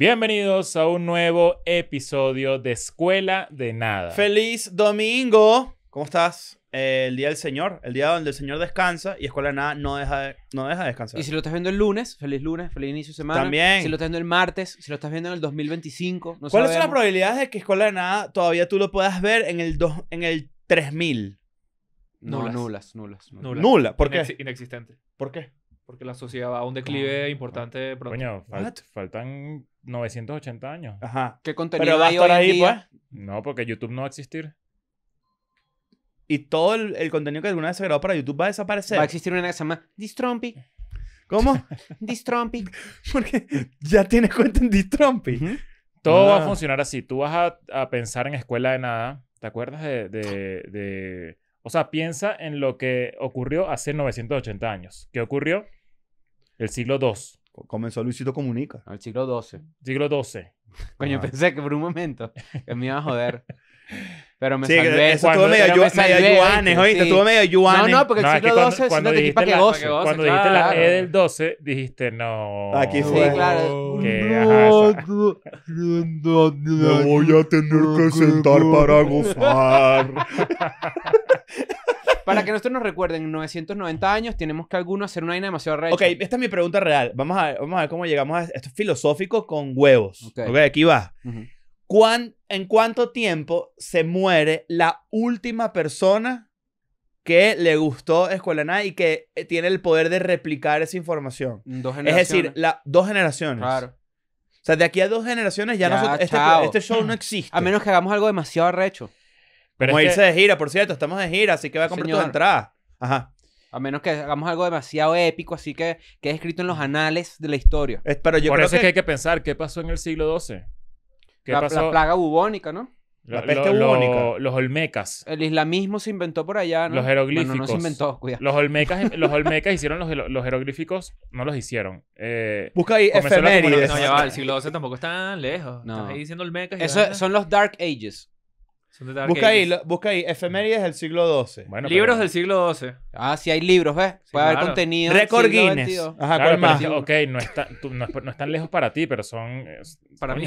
Bienvenidos a un nuevo episodio de Escuela de Nada. ¡Feliz domingo! ¿Cómo estás? Eh, el día del Señor, el día donde el Señor descansa y Escuela de Nada no deja de, no deja descansar. Y si lo estás viendo el lunes, feliz lunes, feliz inicio de semana. También. Si lo estás viendo el martes, si lo estás viendo en el 2025. No ¿Cuáles son las probabilidades de que Escuela de Nada todavía tú lo puedas ver en el, en el 3000? No, nulas. Nulas, nulas, Nula. ¿Por qué? Inexistente. ¿Por qué? Porque la sociedad va a un declive ah. importante pronto. Coño, faltan 980 años. Ajá. ¿Qué contenido Pero va a estar ahí, pues. No, porque YouTube no va a existir. Y todo el, contenido que alguna vez se grabó para YouTube va a desaparecer. Va a existir una que se llama Distrompi. ¿Cómo? Distrompi. Porque ya tienes cuenta en Distrompi. Todo va a ah. funcionar así. Tú vas a, pensar en escuela de nada. ¿Te acuerdas de, de- O sea, piensa en lo que ocurrió hace 980 años. ¿Qué ocurrió? El siglo II. Comenzó Luisito Comunica. Al siglo XII. Siglo XII. Coño, pensé que por un momento me iba a joder. Pero me sí, salvé. Eso estuvo medio, yo, me salvé, yuanes, sí. oíste. Estuvo medio yuanes. No, no, porque el no, siglo XII es cuando, dijiste la, que Cuando dijiste la E del XII, dijiste no. Aquí fue. Sí, claro. Que, ajá, me voy a tener que sentar para gozar. Para que nosotros nos recuerden, en 990 años tenemos que alguno hacer una vaina demasiado real. Ok, esta es mi pregunta real. Vamos a, vamos a ver cómo llegamos a esto filosófico con huevos. Ok, aquí va. ¿Cuán, ¿En cuánto tiempo se muere la última persona que le gustó Escuela Nada y que eh, tiene el poder de replicar esa información? Dos generaciones. Es decir, la, dos generaciones. Claro. O sea, de aquí a dos generaciones ya, este, este, show no existe. A menos que hagamos algo demasiado recho. Pero Como irse de gira, por cierto, estamos de gira, así que va a comprar tus entradas. Ajá. A menos que hagamos algo demasiado épico, así que quede escrito en los anales de la historia. pero yo Por eso es que hay que pensar qué pasó en el siglo XII. ¿Qué la, plaga bubónica, ¿no? La, peste bubónica. los olmecas. El islamismo se inventó por allá, ¿no? Los jeroglíficos. no se inventó, cuidado. Los olmecas, los olmecas hicieron los, jeroglíficos, no los hicieron. Eh, Busca ahí efemérides. el siglo XII tampoco está lejos. diciendo olmecas. son los Dark Ages. Busca ahí, busca ahí, efemérides del siglo XII. Libros del siglo XII. Ah, sí hay libros, ¿ves? Puede haber contenido. record Guinness. Ajá, más? ok, no, está, no, están lejos para ti, pero son. Eh, para mí.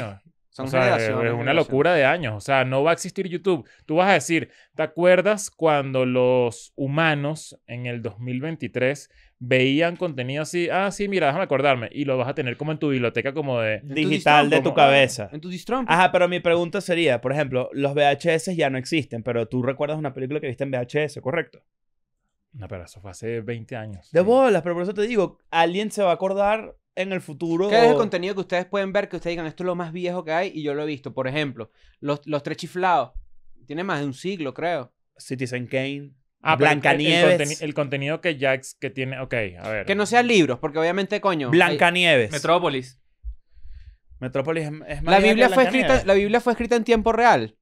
Son o Es una locura de años. O sea, no va a existir YouTube. Tú vas a decir, ¿te acuerdas cuando los humanos en el 2023 veían contenido así? Ah, sí, mira, déjame acordarme. Y lo vas a tener como en tu biblioteca como de... Digital de tu cabeza. En tu distrump. Ajá, pero mi pregunta sería, por ejemplo, los VHS ya no existen, pero tú recuerdas una película que viste en VHS, ¿correcto? No, pero eso fue hace 20 años. De bolas, pero por eso te digo, alguien se va a acordar en el futuro. ¿Qué es el contenido que ustedes pueden ver que ustedes digan esto es lo más viejo que hay y yo lo he visto? Por ejemplo, Los, los Tres Chiflados. Tiene más de un siglo, creo. Citizen Kane. Ah, Blancanieves. El, contenido que Jax que tiene. Ok, a ver. Que no sean libros, porque obviamente, coño. Blancanieves. Metrópolis. Metrópolis es, más. La Biblia, fue escrita, la Biblia fue escrita en tiempo real.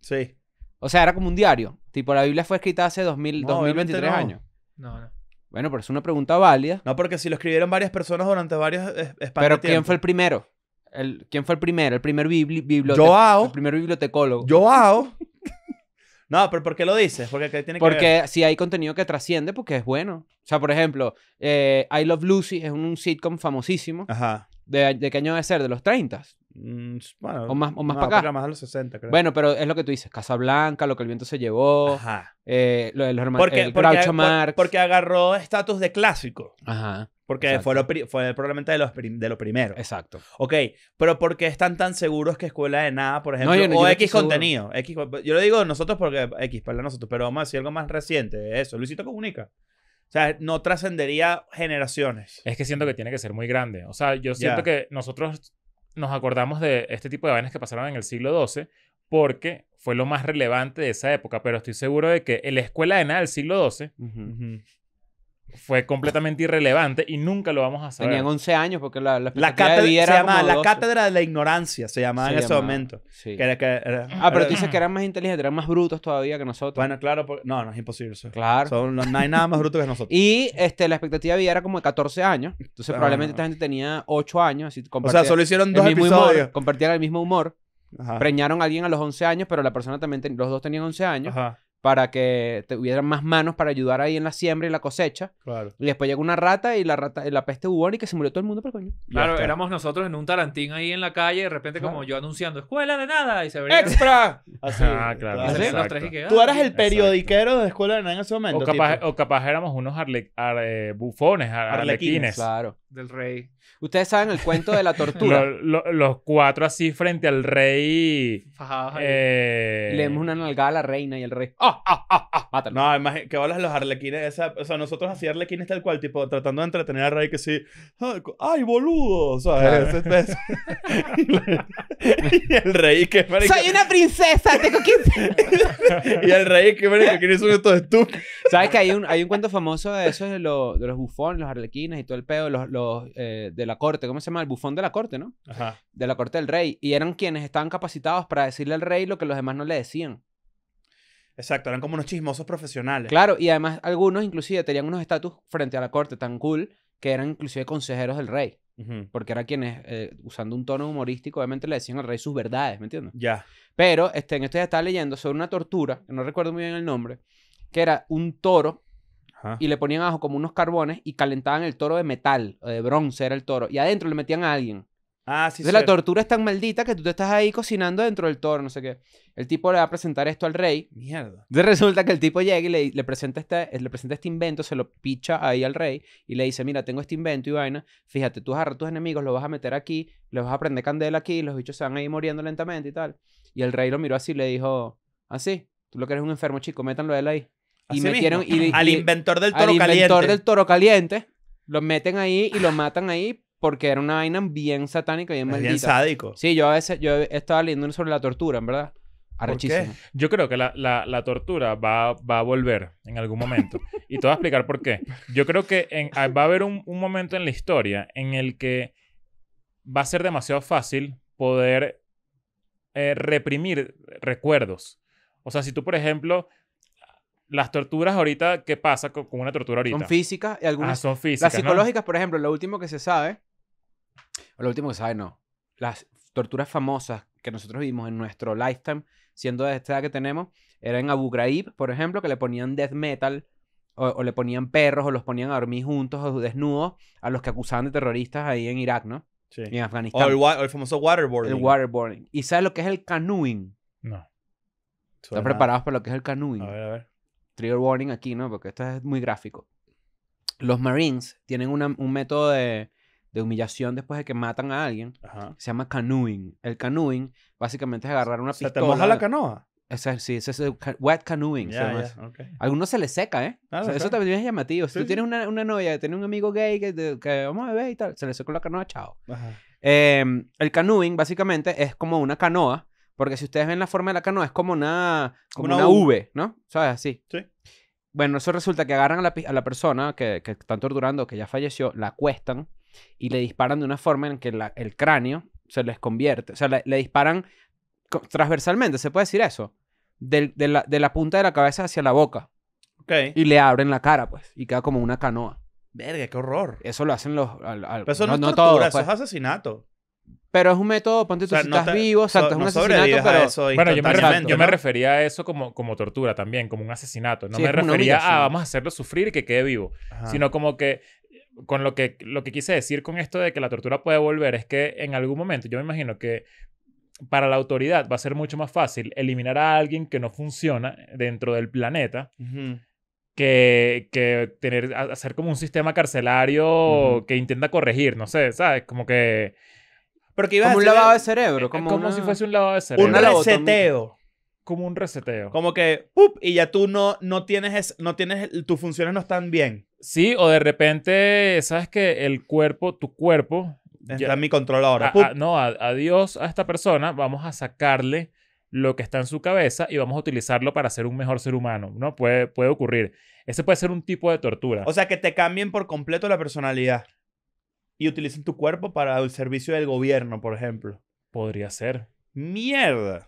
Sí. O sea, era como un diario. Tipo, la Biblia fue escrita hace 2023 años. No, no. Bueno, pero es una pregunta válida. No, porque si lo escribieron varias personas durante varios espacios. Pero ¿quién fue el primero? El, ¿Quién fue el primero? El primer bibli, Joao. El primer bibliotecólogo. Joao. No, pero ¿por qué lo dices? Porque tiene Porque si hay contenido que trasciende, porque es bueno. O sea, por ejemplo, eh, I Love Lucy es un sitcom famosísimo. Ajá. ¿De, de qué año debe ser? ¿De los 30? Mm, bueno, o más, o más para acá. los 60, creo. Bueno, pero es lo que tú dices: Casa Blanca, lo que el viento se llevó. Ajá. Eh, los hermanos. Porque, porque, porque agarró estatus de clásico. Ajá. Porque fue, lo, fue probablemente de, los de lo primero. Exacto. Ok, pero ¿por qué están tan seguros que Escuela de Nada, por ejemplo, o X contenido? yo lo digo nosotros porque X, para nosotros, pero vamos a decir algo más reciente. Eso, Luisito Comunica. O sea, no trascendería generaciones. Es que siento que tiene que ser muy grande. O sea, yo siento que nosotros nos acordamos de este tipo de vainas que pasaron en el siglo XII porque fue lo más relevante de esa época, pero estoy seguro de que en la escuela de nada del siglo XII fue completamente irrelevante y nunca lo vamos a saber. Tenían 11 años porque la, la, cátedra, de se La cátedra de la ignorancia se llamaba en ese momento. Sí. Que ah, pero tú dices que eran más inteligentes, eran más brutos todavía que nosotros. Bueno, claro, no, no es imposible eso. Claro. no, hay nada más bruto que nosotros. y este, la expectativa de vida era como de 14 años. Entonces ah. probablemente esta gente tenía 8 años. Así, o sea, solo hicieron dos episodios. compartían el mismo humor. Preñaron a alguien a los 11 años, pero la persona también, los dos tenían 11 años. Ajá para que tuvieran más manos para ayudar ahí en la siembra y la cosecha. Claro. Y después llegó una rata y la rata, la peste bubónica y que se murió todo el mundo, por coño. Claro, éramos nosotros en un tarantín ahí en la calle, y de repente como yo anunciando, escuela de nada, y se ¡Extra! Ah, Así. Ah, claro. Tú eras ah, el periodiquero de escuela de nada en ese momento. O capaz, éramos unos arle, eh, bufones, arlequines. arlequines. Claro del rey. Ustedes saben el cuento de la tortura. los cuatro así frente al rey. Eh, Leemos una nalgada a la reina y el rey. ¡Ah, ah, ah, ah. No, además, que bolas los arlequines. Esa, o sea, nosotros así arlequines tal cual, tipo, tratando de entretener al rey que sí. ¡Ay, boludo! o el rey que. ¡Soy una princesa! y el rey que, marico, ¿quiénes son estos tú? ¿Sabes que hay un, hay un cuento famoso de eso de, los bufones, los arlequines y todo el pedo? los eh, de la corte, ¿cómo se llama? El bufón de la corte, ¿no? Ajá. De la corte del rey. Y eran quienes estaban capacitados para decirle al rey lo que los demás no le decían. Exacto, eran como unos chismosos profesionales. Claro, y además algunos inclusive tenían unos estatus frente a la corte tan cool que eran inclusive consejeros del rey. Porque eran quienes, eh, usando un tono humorístico, obviamente le decían al rey sus verdades, ¿me entiendes? Ya. Pero este, en esto ya está leyendo sobre una tortura, no recuerdo muy bien el nombre, que era un toro y le ponían ajo como unos carbones y calentaban el toro de metal, de bronce era el toro, y adentro le metían a alguien. Ah, sí, Entonces la tortura es tan maldita que tú te estás ahí cocinando dentro del toro, no sé qué. El tipo le va a presentar esto al rey. Mierda. Entonces resulta que el tipo llega y le, le, presenta este, le presenta este invento, se lo picha ahí al rey y le dice, mira, tengo este invento y vaina. Fíjate, tú agarras a tus enemigos, los vas a meter aquí, les vas a prender candela aquí, los bichos se van a ir muriendo lentamente y tal. Y el rey lo miró así y le dijo, así, ah, tú lo que eres un enfermo, chico, métanlo él ahí y metieron al inventor del toro caliente. al inventor del toro caliente los meten ahí y lo matan ahí porque era una vaina bien satánica, y bien maldita. Bien sádico. Sí, yo a veces yo estaba leyendo sobre la tortura, en verdad. Arrechísimo. Yo creo que la, tortura va, a volver en algún momento. y te voy a explicar por qué. Yo creo que ah, va a haber un, momento en la historia en el que va a ser demasiado fácil poder eh, reprimir recuerdos. O sea, si tú, por ejemplo, las torturas ahorita, ¿qué pasa con, una tortura ahorita? Son físicas y algunas. Ah, son físicas. Las psicológicas, por ejemplo, lo último que se sabe, o lo último que se sabe, no. Las torturas famosas que nosotros vimos en nuestro lifetime, siendo de esta edad que tenemos, eran en Abu Ghraib, por ejemplo, que le ponían death metal, o, le ponían perros, o los ponían a dormir juntos o desnudos, a los que acusaban de terroristas ahí en Irak, ¿no? Sí. Y en Afganistán. O oh, el, famoso waterboarding. El waterboarding. ¿Y sabes lo que es el canoeing? No. ¿Están preparados para lo que es el canoeing? A ver, a ver trigger warning aquí, ¿no? Porque esto es muy gráfico. Los Marines tienen un método de, humillación después de que matan a alguien. Se llama canoeing. El canoeing básicamente es agarrar una pistola. ¿Se te moja la canoa? sí, es, es, wet canoeing. algunos se les seca, ¿eh? Ah, eso también es llamativo. Si tú tienes una, novia, tienes un amigo gay que, vamos a beber y tal, se le seca la canoa, chao. Em, el canoeing básicamente es como una canoa porque si ustedes ven la forma de la canoa, es como una, como una, V, ¿no? ¿Sabes? Así. Sí. Bueno, eso resulta que agarran a la, persona que, están torturando, que ya falleció, la cuestan y le disparan de una forma en que el cráneo se les convierte. O sea, le, disparan transversalmente, ¿se puede decir eso? de, la, punta de la cabeza hacia la boca. Ok. Y le abren la cara, pues. Y queda como una canoa. Verga, qué horror. Eso lo hacen los. eso no, es tortura, todos, eso pues. es asesinato. Pero es un método, ponte tú, si estás vivo, es un asesinato, pero... Eso bueno, yo me, refería a eso como, como tortura también, como un asesinato. No me refería a vamos a hacerlo sufrir y que quede vivo, sino como que con lo que, lo que quise decir con esto de que la tortura puede volver es que en algún momento, yo me imagino que para la autoridad va a ser mucho más fácil eliminar a alguien que no funciona dentro del planeta. Que, que, tener, hacer como un sistema carcelario que intenta corregir, no sé, ¿sabes? Como que porque iba a a un lavado de cerebro. Eh, como, si fuese un lavado de cerebro. Un reseteo. Como un reseteo. Como que, ¡pup! Y ya tú no, no tienes, no tienes, tus funciones no están bien. Sí, o de repente, sabes que el cuerpo, tu cuerpo... Está en mi control ahora. no, adiós a esta persona, vamos a sacarle lo que está en su cabeza y vamos a utilizarlo para ser un mejor ser humano, ¿no? Puede, puede ocurrir. Ese puede ser un tipo de tortura. O sea, que te cambien por completo la personalidad y utilicen tu cuerpo para el servicio del gobierno, por ejemplo. Podría ser. Mierda.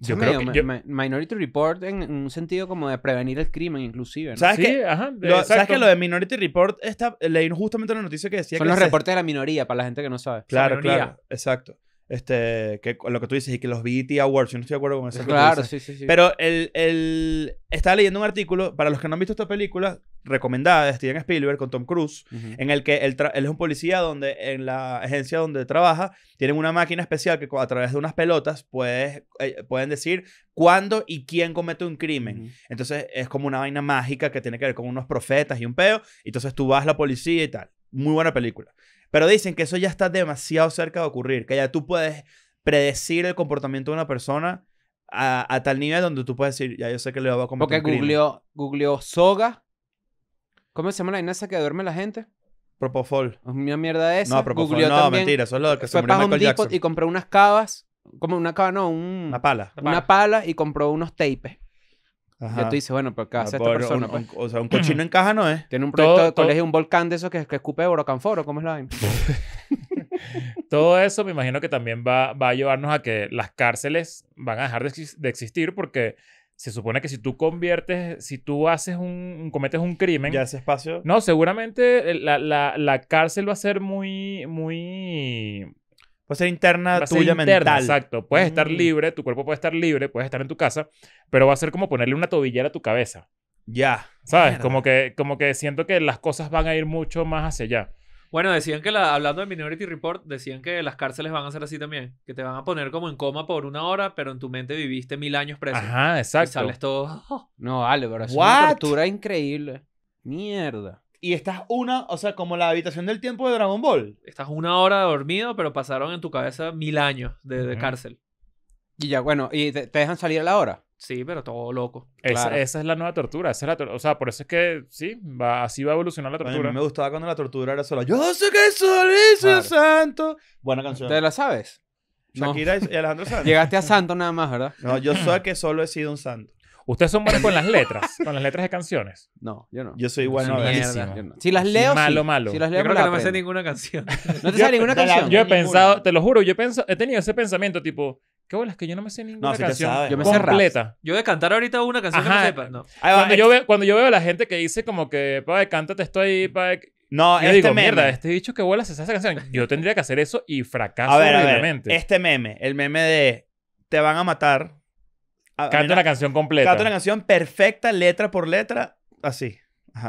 Yo creo Minority Report en, un sentido como de prevenir el crimen, inclusive. ¿Sabes, que, ajá, lo, ¿Sabes que lo de Minority Report? Está, leí justamente la noticia que decía Son los reportes de la minoría, para la gente que no sabe. Claro, claro. Exacto. Este, que, lo que tú dices, y que los BET Awards, yo no estoy de acuerdo con eso. Claro, sí, sí, sí. Pero el, el, estaba leyendo un artículo, para los que no han visto esta película, recomendada de Steven Spielberg con Tom Cruise, en el que él, es un policía donde en la agencia donde trabaja tienen una máquina especial que a través de unas pelotas puedes, eh, pueden decir cuándo y quién comete un crimen. Entonces es como una vaina mágica que tiene que ver con unos profetas y un peo. Entonces tú vas a la policía y tal. Muy buena película. Pero dicen que eso ya está demasiado cerca de ocurrir, que ya tú puedes predecir el comportamiento de una persona a, tal nivel donde tú puedes decir, ya yo sé que le va a cometer Porque un crimen. googleó, soga. ¿Cómo se llama la vaina que duerme la gente? Propofol. Es una mierda esa. No, Propofol no, mentira, eso es lo que se murió Michael un Jackson. y compró unas cavas, como una cava no, un- Una pala. una pala y compró unos tapes ya tú dices, bueno, pero ¿qué hace esta persona? Pues o sea, un cochino en caja no es. Tiene un proyecto de colegio, un volcán de esos que, que escupe Borocanforo, ¿Cómo es la vaina? todo eso me imagino que también va, a llevarnos a que las cárceles van a dejar de, existir porque se supone que si tú conviertes, si tú haces un, cometes un crimen. ¿Ya ese espacio? No, seguramente eh, la, cárcel va a ser muy, muy Puede ser interna va tuya mental. Exacto. Puedes estar mm. libre, tu cuerpo puede estar libre, puedes estar en tu casa, pero va a ser como ponerle una tobillera a tu cabeza. Ya. ¿Sabes? Como que, como que siento que las cosas van a ir mucho más hacia allá. Bueno, decían que la, hablando de Minority Report, decían que las cárceles van a ser así también. Que te van a poner como en coma por una hora, pero en tu mente viviste mil años preso. Ajá, exacto. Y sales todo. No, Ale, pero es una tortura increíble. Mierda y estás una, o sea, como la habitación del tiempo de Dragon Ball. Estás una hora dormido, pero pasaron en tu cabeza mil años de, cárcel. Y ya, bueno, ¿y te, dejan salir a la hora? Sí, pero todo loco. Esa, es la nueva tortura. Esa la o sea, por eso es que, sí, va, así va a evolucionar la tortura. a mí me gustaba cuando la tortura era solo Yo sé que soy claro. santo. Buena canción. ¿Te la sabes? Shakira y Alejandro Santos. Llegaste a santo nada más, ¿verdad? No, yo sé que solo he sido un santo. Ustedes son buenos con las letras, con las letras de canciones. No, yo no. Yo soy igual. No, Si las leo, Si las leo, yo que no me sé ninguna canción. no te sabes ninguna canción. Yo he pensado, te lo juro, yo he, tenido ese pensamiento tipo, qué bolas que yo no me sé ninguna canción Yo me completa. Yo voy a cantar ahorita una canción que no No. cuando, yo veo, cuando yo veo a la gente que dice como que, pa, cántate estoy ahí, mm. no, yo este mierda, este dicho que bolas es esa canción. Yo tendría que hacer eso y fracaso a a ver, este meme, el meme de te van a matar, Canta la canción completa. Canta una canción perfecta, letra por letra, así.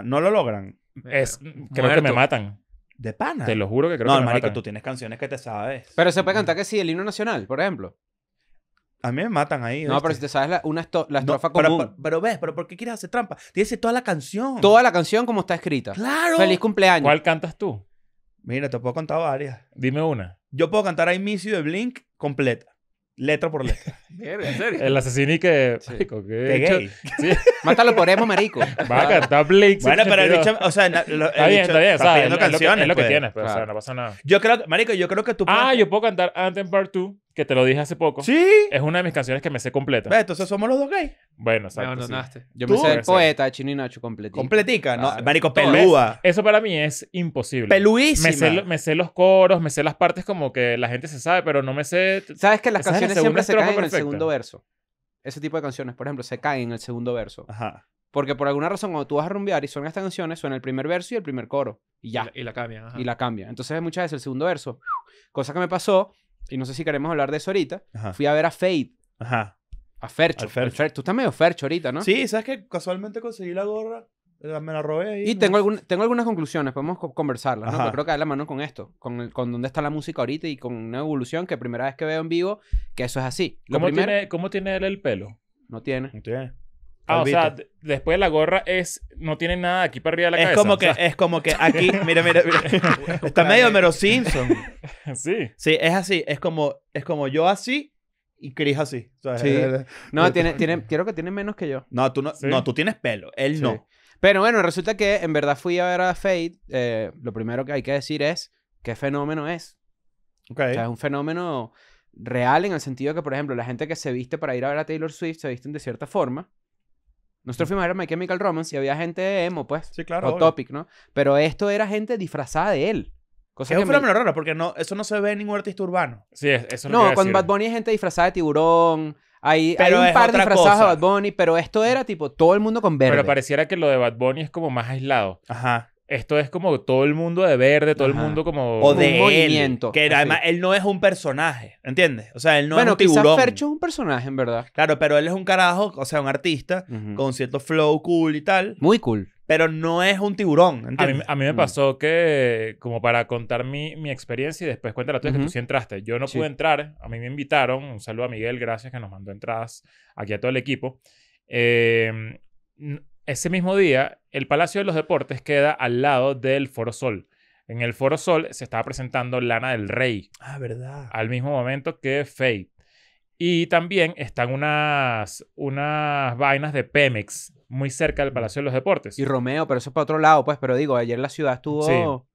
no lo logran. Es, eh, creo que me matan. De pana. Te lo juro que creo que me marico, matan. tú tienes canciones que te sabes. Pero se puede cantar que sí, el himno nacional, por ejemplo. A mí me matan ahí. No, pero si te sabes la, una estrofa pero, ves, pero ¿por qué quieres hacer trampa? Tienes toda la canción. Toda la canción como está escrita. ¡Claro! ¡Feliz cumpleaños! ¿Cuál cantas tú? Mira, te puedo contar varias. Dime una. Yo puedo cantar a inicio de Blink completa letra por letra. ¿En serio? El asesiní que... que gay. Sí. Mátalo por emo, marico. a cantar ah. Blake. Bueno, pero el bicho... O sea, está bien, está bien. Está canciones. Es lo que, pues. tienes, pero pues, o sea, no pasa nada. Yo creo... Marico, yo creo que tú... Ah, yo puedo cantar Anthem Part 2 que te lo dije hace poco. Sí. Es una de mis canciones que me sé completa. entonces somos los dos gays. Bueno, Me exacto. Yo me sé el poeta, Chino y Nacho completica. Completica, ¿no? Ah. Marico, pelúa. Eso para mí es imposible. Peluísima. Me sé, los coros, me sé las partes como que la gente se sabe, pero no me sé. ¿Sabes que las canciones siempre se caen en el segundo verso? Ese tipo de canciones, por ejemplo, se caen en el segundo verso. Ajá. Porque por alguna razón, cuando tú vas a rumbear y suenan estas canciones, suena el primer verso y el primer coro. Y ya. Y la, cambia y la cambia. Entonces, muchas veces el segundo verso. Cosa que me pasó y no sé si queremos hablar de eso ahorita, fui a ver a Fate. Ajá. A Fercho. Fercho. tú estás medio Fercho ahorita, ¿no? Sí, ¿sabes que Casualmente conseguí la gorra. Me la robé ahí, Y tengo, tengo algunas conclusiones, podemos conversarlas, ¿no? creo que hay la mano con esto, con, con dónde está la música ahorita y con una evolución que primera vez que veo en vivo, que eso es así. ¿Cómo, tiene, ¿Cómo tiene él el pelo? No tiene. No tiene. Ah, o sea, después la gorra es. No tiene nada aquí para arriba de la es Como que, Es como que aquí. Mira, mira, Está medio Mero Simpson. sí. Sí, es así. Es como, es como yo así y Chris así. sí. no, tiene, tiene, creo que tiene menos que yo. No, tú, no, no, tú tienes pelo. Él no. Pero bueno, resulta que en verdad fui a ver a Fade. Eh, lo primero que hay que decir es qué fenómeno es. Okay. O sea, es un fenómeno real en el sentido que, por ejemplo, la gente que se viste para ir a ver a Taylor Swift se visten de cierta forma. Nuestro film era My Chemical Romance y había gente de emo, pues. Sí, claro. O topic, ¿no? Pero esto era gente disfrazada de él. es un fenómeno raro porque no, eso no se ve en ningún artista urbano. Sí, eso no. No, con Bad Bunny hay gente disfrazada de tiburón. Hay, hay un par disfrazados de Bad Bunny, pero esto era tipo todo el mundo con verde. Pero pareciera que lo de Bad Bunny es como más aislado. Ajá esto es como todo el mundo de verde, todo el mundo como... O de movimiento. Que además él no es un personaje, ¿entiendes? O sea, él no es un tiburón. Bueno, Fercho es un personaje, en verdad. Claro, pero él es un carajo, o sea, un artista con cierto flow cool y tal. Muy cool. Pero no es un tiburón, ¿entiendes? A mí, me mm. pasó que, como para contar mi, experiencia y después cuenta tú, que tú sí entraste. Yo no pude entrar, a mí me invitaron. Un saludo a Miguel, gracias que nos mandó entradas aquí a todo el equipo. Eh, ese mismo día, el Palacio de los Deportes queda al lado del Foro Sol. En el Foro Sol se estaba presentando Lana del Rey. Ah, verdad. Al mismo momento que Faye. Y también están unas, unas vainas de Pemex muy cerca del Palacio de los Deportes. Y Romeo, pero eso es para otro lado, pues. Pero digo, ayer la ciudad estuvo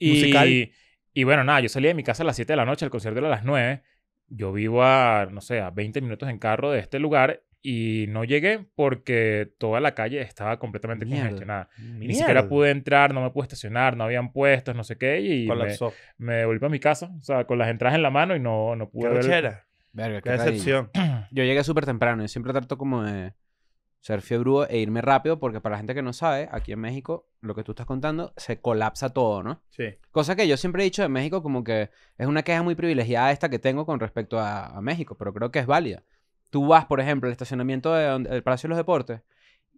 musical. Y, y, bueno, nada, yo salí de mi casa a las 7 de la noche, el concierto era a las 9. Yo vivo a, no sé, a 20 minutos en carro de este lugar y no llegué porque toda la calle estaba completamente congestionada. Ni siquiera pude entrar, no me pude estacionar, no habían puestos, no sé qué, y me, me a mi casa, o sea, con las entradas en la mano y no, no pude ¿Qué qué decepción. Yo llegué súper temprano y siempre trato como de ser fiebrudo e irme rápido porque para la gente que no sabe, aquí en México, lo que tú estás contando, se colapsa todo, ¿no? Sí. Cosa que yo siempre he dicho de México como que es una queja muy privilegiada esta que tengo con respecto a México, pero creo que es válida. Tú vas, por ejemplo, al estacionamiento del Palacio de los Deportes.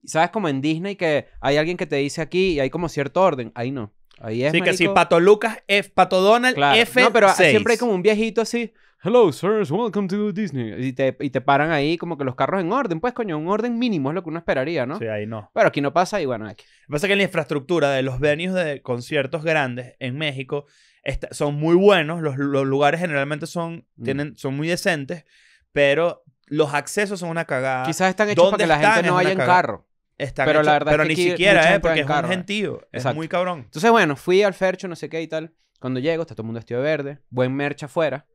¿Sabes como en Disney que hay alguien que te dice aquí y hay como cierto orden? Ahí no. Ahí es. Sí, que si Pato Lucas, F, Pato Donald, F. No, pero ah, siempre hay como un viejito así. Hello, sirs, welcome to Disney. Y te, y te paran ahí como que los carros en orden. Pues, coño, un orden mínimo es lo que uno esperaría, ¿no? Sí, ahí no. Pero aquí no pasa y bueno, aquí. Lo que pasa es que la infraestructura de los venues de conciertos grandes en México está, son muy buenos. Los, los lugares generalmente son, mm. tienen, son muy decentes, pero los accesos son una cagada. Quizás están hechos para que la gente no vaya en carro. Está pero ni siquiera, ¿eh? Porque es un gentío. Es muy cabrón. Entonces, bueno, fui al Fercho, no sé qué y tal. Cuando llego, está todo el mundo vestido de verde. Buen merch afuera.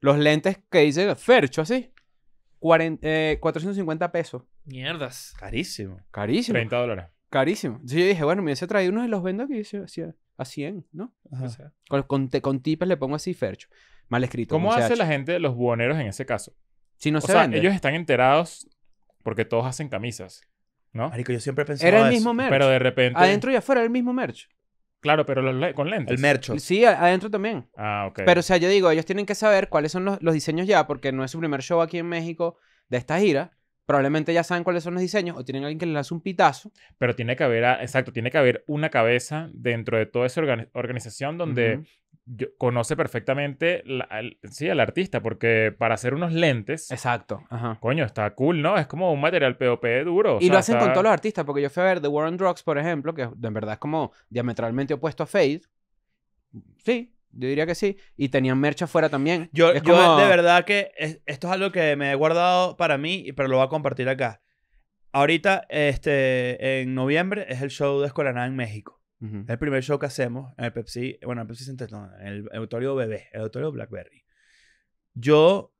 Los lentes que dice Fercho, así. 450 eh, pesos. Mierdas. Carísimo. Carísimo. 30 dólares. Carísimo. Entonces yo dije, bueno, me hubiese traído uno de los vendo que a 100, ¿no? con, con, le pongo así Fercho. Mal escrito. ¿Cómo hace la gente, los buhoneros en ese caso? Si no se sea, ellos están enterados porque todos hacen camisas, ¿no? Marico, yo siempre pensaba Era el mismo merch. Pero de repente... Adentro y afuera el mismo merch. Claro, pero con lentes. El merch. Sí, adentro también. Ah, ok. Pero, o sea, yo digo, ellos tienen que saber cuáles son los, diseños ya, porque no es su primer show aquí en México de esta gira probablemente ya saben cuáles son los diseños o tienen alguien que les hace un pitazo. Pero tiene que haber, exacto, tiene que haber una cabeza dentro de toda esa organización donde conoce perfectamente sí, al artista, porque para hacer unos lentes. Exacto. Coño, está cool, ¿no? Es como un material POP duro. Y lo hacen con todos los artistas, porque yo fui a ver The War on Drugs, por ejemplo, que en verdad es como diametralmente opuesto a Fade. Sí, yo diría que sí. Y tenían merch afuera también. Yo, de verdad que esto es algo que me he guardado para mí, pero lo voy a compartir acá. Ahorita, este, en noviembre, es el show de Escolanada en México. El primer show que hacemos en el Pepsi, bueno, en el Pepsi Center, no, en el, auditorio Bebé, el auditorio Blackberry. Yo,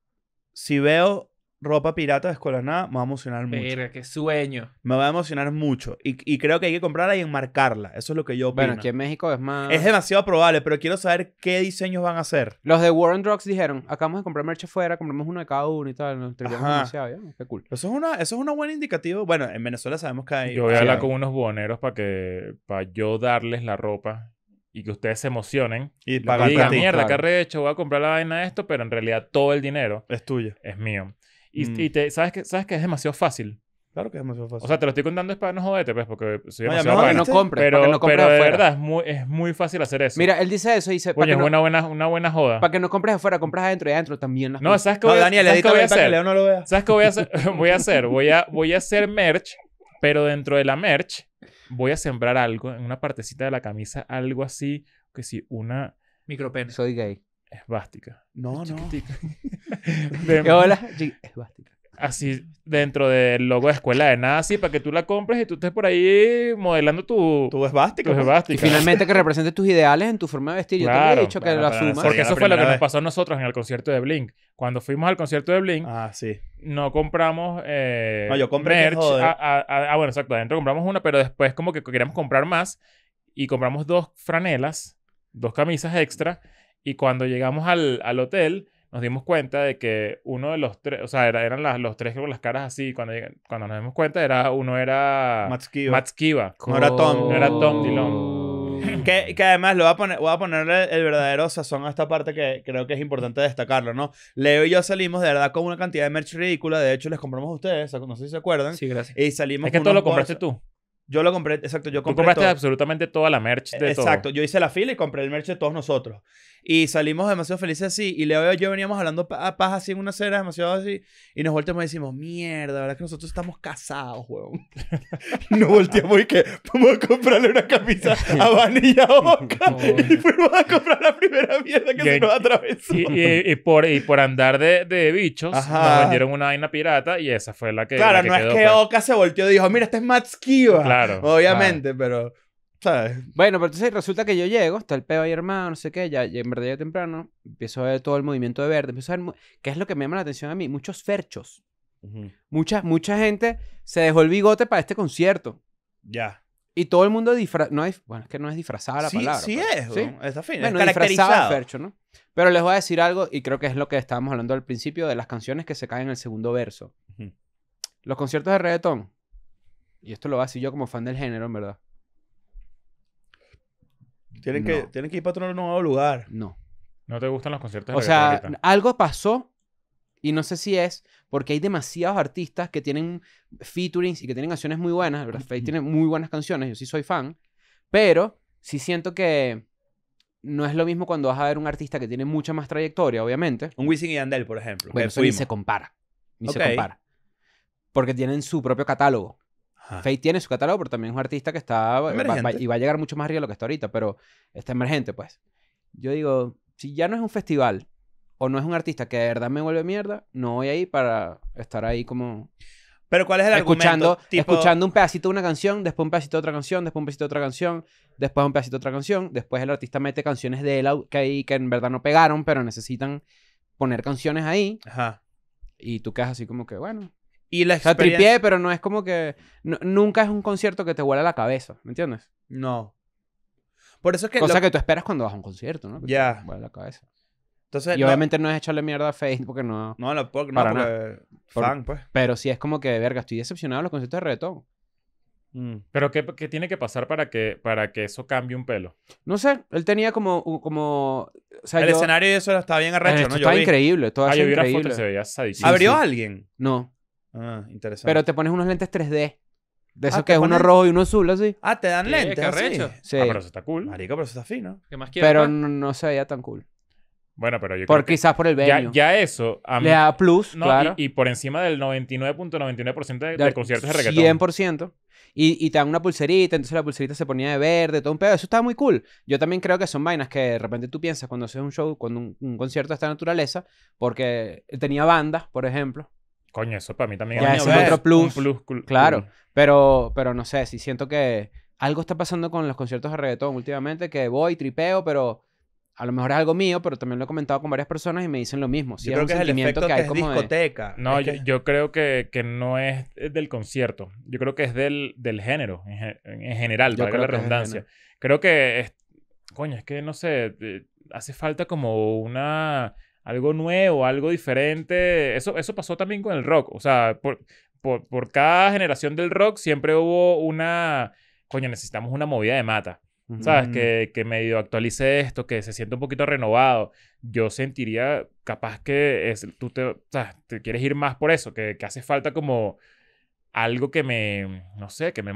si veo ropa pirata de escuela me va a emocionar mucho. Mira, qué sueño. Me va a emocionar mucho. Y, creo que hay que comprarla y enmarcarla. Eso es lo que yo opino. Bueno, aquí en México es más. Es demasiado probable, pero quiero saber qué diseños van a hacer. Los de War Drugs dijeron: acabamos de comprar merch afuera, compramos uno de cada uno y tal. Nos Qué cool. Eso es, una, eso es una buena indicativo. Bueno, en Venezuela sabemos que hay. Yo voy a hablar con unos buhoneros para que. para yo darles la ropa y que ustedes se emocionen y, y digan, mierda, qué arrecho, voy a comprar la vaina de esto, pero en realidad todo el dinero es tuyo. Es mío. Y, mm. ¿sabes, que, sabes que es demasiado fácil. Claro que es demasiado fácil. O sea, te lo estoy contando es para no joderte, pues, porque soy demasiado no, para que no pero, para que no compre afuera. de verdad, es muy, es muy fácil hacer eso. Mira, él dice eso y dice... Oye, es una, buena, una buena joda. Para que no compres afuera, compras adentro y adentro también. no, ¿sabes qué voy, no, Daniel, voy a hacer? Que no lo vea. ¿Sabes qué voy a hacer? voy a hacer, voy a, voy a hacer merch, pero dentro de la merch voy a sembrar algo, en una partecita de la camisa, algo así, que si una... Micropen, Soy gay. Esvástica. No, no. ¿Qué Hola, esvástica. Así, dentro del logo de escuela de nada, así, para que tú la compres y tú estés por ahí modelando tu. Tu esvástica. Tu Y finalmente que represente tus ideales en tu forma de vestir. Yo te había dicho que lo Porque eso fue lo que nos pasó a nosotros en el concierto de Blink. Cuando fuimos al concierto de Blink. Ah, sí. No compramos. Eh, no, yo compré. Merch, ah, ah, ah, ah, bueno, exacto. Adentro compramos una, pero después, como que queríamos comprar más. Y compramos dos franelas, dos camisas extra. Y cuando llegamos al, al hotel, nos dimos cuenta de que uno de los tres, o sea, eran las, los tres con las caras así. Cuando, cuando nos dimos cuenta, era, uno era. Matskiva Kiva. No era Tom. No era Tom oh. Dillon. Que, que, además lo voy a poner, voy a ponerle el verdadero sazón a esta parte que creo que es importante destacarlo, ¿no? Leo y yo salimos de verdad con una cantidad de merch ridícula. De hecho, les compramos a ustedes, no sé si se acuerdan. Sí, gracias. Y salimos Es que todo lo compraste tú. Yo lo compré, exacto, yo compré. Tú compraste absolutamente toda la merch de Exacto, yo hice la fila y compré el merch de todos nosotros y salimos demasiado felices así. Y Leo y yo veníamos hablando a paz así en una cena, demasiado así. Y nos volteamos y decimos, mierda, la verdad que nosotros estamos casados, huevón. nos volteamos y que vamos a comprarle una camisa a Vanilla Oca. y fuimos a comprar la primera mierda que se nos atravesó. Y, por, y por andar de, de bichos, nos vendieron una vaina pirata y esa fue la que. Claro, no es que pues. Oca se volteó y dijo, mira, este es Matsquiva. Claro. Obviamente, pero. Bueno, pero entonces resulta que yo llego, está el peo ahí hermano, no sé qué, ya, en verdad ya temprano, empiezo a ver todo el movimiento de verde, empiezo a ver, ¿qué es lo que me llama la atención a mí? Muchos ferchos. mucha, mucha gente se dejó el bigote para este concierto. Ya. Y todo el mundo no hay... Bueno, es que no es disfrazada la palabra. Sí pero... Pues, es, fin, Pero les voy a decir algo, y creo que es lo que estábamos hablando al principio, de las canciones que se caen en el segundo verso. Los conciertos de reggaetón, y esto lo va a decir yo como fan del género, en verdad tienen, que, que ir para otro nuevo lugar. No. ¿No te gustan los conciertos? De o sea, algo pasó y no sé si es porque hay demasiados artistas que tienen featurings y que tienen canciones muy buenas. La verdad, tiene muy buenas canciones, yo sí soy fan. Pero sí siento que no es lo mismo cuando vas a ver un artista que tiene mucha más trayectoria, obviamente. Un Wisin y Andel, por ejemplo. Bueno, ni se compara. Ni se compara. Porque tienen su propio catálogo. Ajá. tiene su catálogo, pero también es un artista que está. y va a llegar mucho más arriba de lo que está ahorita, pero está emergente, pues. Yo digo, si ya no es un festival o no es un artista que de verdad me vuelve mierda, no voy ahí para estar ahí como. Pero ¿cuál es el escuchando, argumento? Escuchando un pedacito de una canción, después un pedacito de otra canción, después un pedacito de otra canción, después un pedacito de otra canción, después el artista mete canciones de él que, que en verdad no pegaron, pero necesitan poner canciones ahí. Ajá. Y tú quedas así como que, bueno, y la tripié, pero no es como que... nunca es un concierto que te vuela la cabeza, ¿me entiendes? No. Por eso es que... Cosa que tú esperas cuando vas a un concierto, ¿no? Ya. la cabeza. Entonces, y obviamente no es echarle mierda a Facebook porque no... No, no, puedo. no, porque fan, pues. Pero sí es como que, verga, estoy decepcionado los conciertos de reggaetón. Mm. Pero qué, tiene que pasar para que, para que eso cambie un pelo? No sé, él tenía como... como el escenario de eso estaba bien arrecho, ¿no? estaba increíble, todo ah, yo Una foto, se veía sadísimo. ¿Abrió alguien? No. Ah, interesante. Pero te pones unos lentes 3D. De ah, esos que es uno rojo y uno azul, así. Ah, te dan lentes. Qué Sí. Ah, pero eso está cool. Marico, pero eso está fino. ¿Qué más quieres? Pero no, se veía tan cool. Bueno, pero yo por, creo que Quizás por el venue. Ya, eso. Le plus, claro. Y, por encima del 99.99% del de, de, de, conciertos reggaetón. 100%. Y, y te dan una pulserita, entonces la pulserita se ponía de verde, todo un pedo. Eso estaba muy cool. Yo también creo que son vainas que de repente tú piensas cuando haces un show, cuando un, concierto de esta naturaleza, porque tenía bandas, por ejemplo. Coño, eso para mí también es, plus. plus claro, Pero, pero no sé, si siento que algo está pasando con los conciertos de reggaetón últimamente, que voy, tripeo, pero a lo mejor es algo mío, pero también lo he comentado con varias personas y me dicen lo mismo. yo creo que es el efecto que, es como discoteca. No, yo, creo que, no es del concierto. Yo creo que es del, del género, en, general, yo la redundancia. Creo que, es, coño, es que no sé, eh, hace falta como una algo nuevo, algo diferente. Eso, eso pasó también con el rock. O sea, por, por, por cada generación del rock siempre hubo una, coño, necesitamos una movida de mata. ¿Sabes? Que, que, medio actualice esto, que se sienta un poquito renovado. Yo sentiría capaz que es, tú te, o sea, te quieres ir más por eso, que, que hace falta como algo que me, no sé, que me...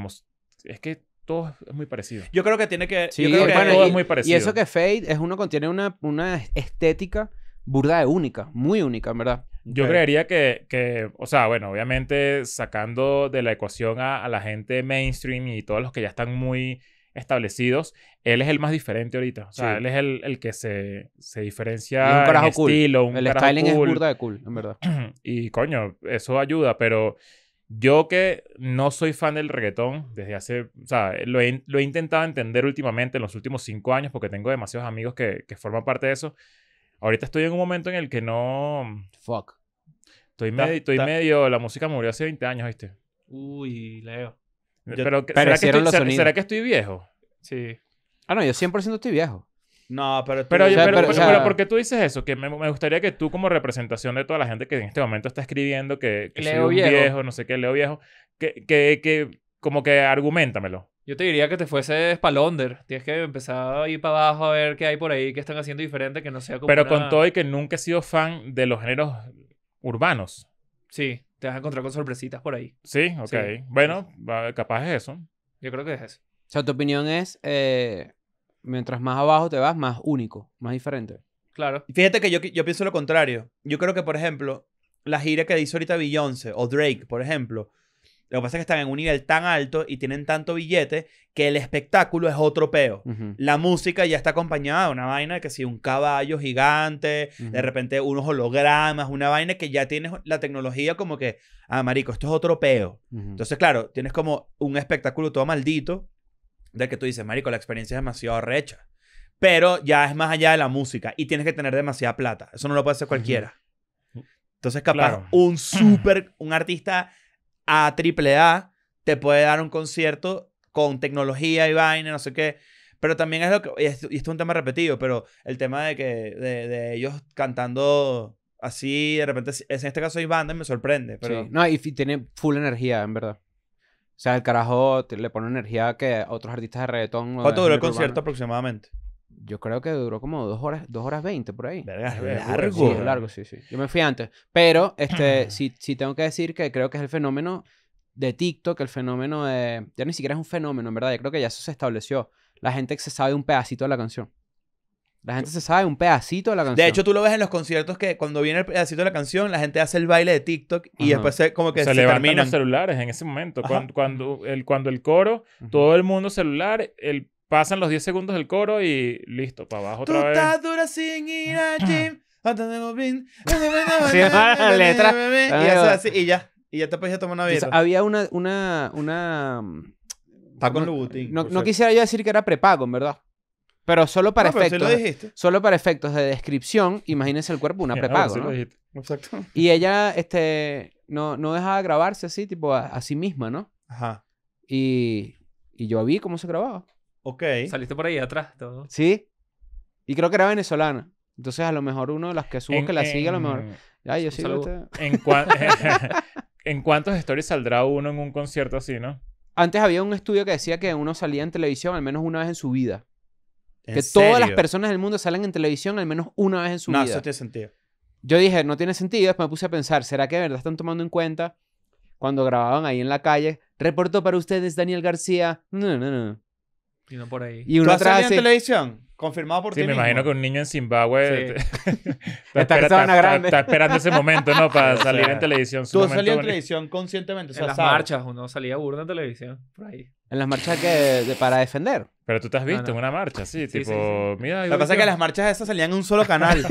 Es que todo es muy parecido. Yo creo que tiene que... Sí, que todo es muy parecido. Y eso que Fade es uno contiene una, una estética burda de única, muy única, en verdad. Yo creería que, o sea, bueno, obviamente sacando de la ecuación a, la gente mainstream y todos los que ya están muy establecidos, él es el más diferente ahorita. O sea, él es el, que se, se diferencia un en cool. estilo, un El styling es burda de cool, en verdad. y coño, eso ayuda, pero yo que no soy fan del reggaetón desde hace, o sea, lo he, intentado entender últimamente en los últimos cinco años porque tengo demasiados amigos que forman parte de eso Ahorita estoy en un momento en el que no. Fuck. Estoy, medio, La música murió hace 20 años, ¿viste? Uy, Leo. Pero, ¿será, que estoy, viejo? Sí. Ah, no, yo 100% estoy viejo. No, pero Pero, pero, pero- ¿por qué tú dices eso? Que me, gustaría que tú, como representación de toda la gente que en este momento está escribiendo, que, viejo. no sé qué, Leo viejo, que, que, que como que argumentamelo. Yo te diría que te fuese para Londres. Tienes que empezar a ir para abajo a ver qué hay por ahí, qué están haciendo diferente, que no sea como. Pero con todo y que nunca he sido fan de los géneros urbanos. Sí, te vas a encontrar con sorpresitas por ahí. Sí, ok. Bueno, capaz es eso. Yo creo que es eso. O sea, tu opinión es: eh, mientras más abajo te vas, más único, más diferente. Claro. Fíjate que yo, yo pienso lo contrario. Yo creo que, por ejemplo, la gira que hizo ahorita Beyoncé o Drake, por ejemplo lo que pasa es que están en un nivel tan alto y tienen tanto billete que el espectáculo es otro peo. La música ya está acompañada de una vaina que si un caballo gigante, de repente unos hologramas, una vaina que ya tienes la tecnología como que, ah, marico, esto es otro peo. Entonces, claro, tienes como un espectáculo todo maldito de que tú dices, marico, la experiencia es demasiado recha. Pero ya es más allá de la música y tienes que tener demasiada plata. Eso no lo puede hacer cualquiera. Entonces, capaz, un súper, un artista a AAA te puede dar un concierto con tecnología y vaina, no sé qué. Pero también es lo que. Y esto, es un tema repetido, pero el tema de que de, ellos cantando así, de repente, en este caso hay bandas, me sorprende. Pero... No, y tiene full energía, en verdad. O sea, el carajo le pone energía que otros artistas de reggaetón. ¿Cuánto duró el concierto aproximadamente? yo creo que duró como dos horas, dos horas veinte por ahí. Verga, largo. Sí, largo, sí, sí. Yo me fui antes. Pero, este, mm. sí, sí tengo que decir que creo que es el fenómeno de TikTok, el fenómeno de... Ya ni siquiera es un fenómeno, en verdad. Yo creo que ya eso se estableció. La gente se sabe un pedacito de la canción. La gente se sabe un pedacito de la canción. De hecho, tú lo ves en los conciertos que cuando viene el pedacito de la canción, la gente hace el baile de TikTok y después como que se, se los celulares en ese momento. Cuando, el, cuando el coro, todo el mundo celular, el pasan los 10 segundos del coro y listo, para abajo otra vez. Tú estás dura sin ir al gym. la letra. Y, eso, así, y ya. Y ya te puedes tomar una vida. había una... una, una... Está mm, con No, no quisiera yo decir que era prepago, en verdad. Pero solo para efectos. Solo para efectos de descripción, imagínense el cuerpo una ah, prepago. ¿no? Exacto. Y ella este, no, no dejaba grabarse así, tipo a, a sí misma, ¿no? Ajá. Y, y yo vi cómo se grababa. Ok. Saliste por ahí atrás. Todo. Sí. Y creo que era venezolana. Entonces, a lo mejor uno de los que subo que la sigue, a lo mejor. Ay, yo sí. Este. ¿En, cuántos stories saldrá uno en un concierto así, no? Antes había un estudio que decía que uno salía en televisión al menos una vez en su vida. Que todas las personas del mundo salen en televisión al menos una vez en su No, eso tiene sentido. Yo dije, no tiene sentido. Después me puse a pensar, ¿será que de verdad están tomando en cuenta cuando grababan ahí en la calle? Reportó para ustedes Daniel García. No, no, no. Y no por ahí. Y uno ¿Tú has en televisión? Confirmado por sí, me imagino que un niño en Zimbabue está, esperando ese momento, ¿no? Para salir en televisión. Tú has en televisión conscientemente. en las marchas uno salía burda en televisión. Por ahí. En las marchas que para defender. Pero tú te has visto en una marcha, sí, tipo, mira. Lo que pasa es que las marchas esas salían en un solo canal.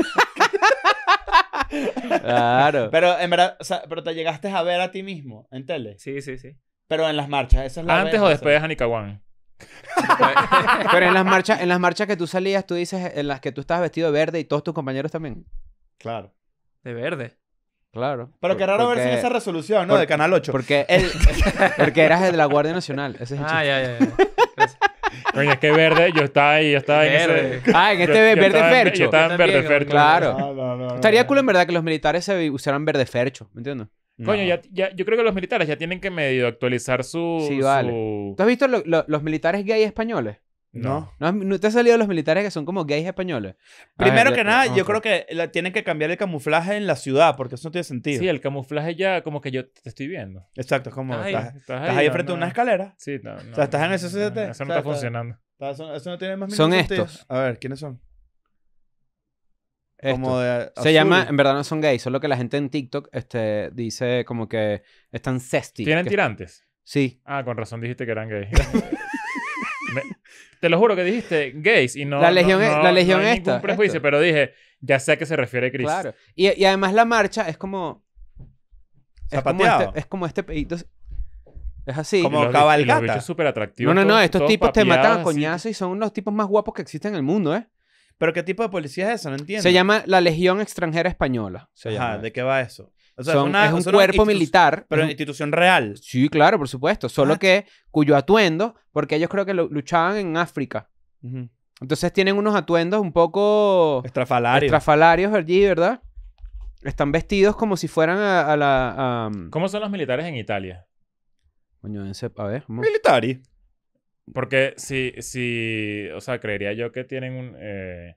Claro. pero en verdad, pero te llegaste a ver a ti mismo en tele. Sí, sí, sí. Pero en las marchas, esa es la Antes o después de Hanika Pero en las marchas, en las marchas que tú salías, tú dices en las que tú estabas vestido de verde y todos tus compañeros también. Claro. De verde. Claro. Pero qué raro ver esa resolución, ¿no? de Canal 8. Porque, el, porque eras de la Guardia Nacional. Ese es el ah, ya, ya, es que verde, yo estaba ahí, yo estaba Ah, en este verde fercho. en verde fercho. Claro. Ah, Estaría cool en verdad que los militares se usaran verde fercho, ¿me entiendes? Coño, yo creo que los militares ya tienen que medio actualizar su. ¿Tú has visto los militares gays españoles? No. no. te han salido los militares que son como gays españoles? Primero que nada, yo creo que tienen que cambiar el camuflaje en la ciudad, porque eso no tiene sentido. Sí, el camuflaje ya como que yo te estoy viendo. Exacto, es como estás, ahí, frente a una escalera. Sí, no, O sea, estás en el CCT. eso no está, funcionando. eso no tiene más Son estos. A ver, ¿quiénes son? se llama, en verdad no son gays, solo que la gente en TikTok este, dice como que están cesty. ¿Tienen tirantes? Sí. Ah, con razón dijiste que eran gays. te lo juro que dijiste gays y no. La legión es- la prejuicio, pero dije, ya sé a qué se refiere Chris. Claro. Y, además la marcha es como. Es como este, es como este pedito. Es así. Como- cabalgata. súper no, no, no. Estos tipos te matan a coñazos y son los tipos más guapos que existen en el mundo, ¿eh? Pero ¿qué tipo de policía es esa? No entiendo. Se llama la Legión Extranjera Española. Ajá, ¿de qué va eso? O sea, es un cuerpo militar. Pero institución real. Sí, claro, por supuesto. Solo ah. que cuyo atuendo, porque ellos creo que luchaban en África. Entonces tienen unos atuendos un poco... Estrafalarios. Estrafalarios allí, ¿verdad? Están vestidos como si fueran a, la... Mm, ¿Cómo son los militares en Italia? Coño, a ver. Militari. Porque si, si, o sea, creería yo que tienen un... Eh,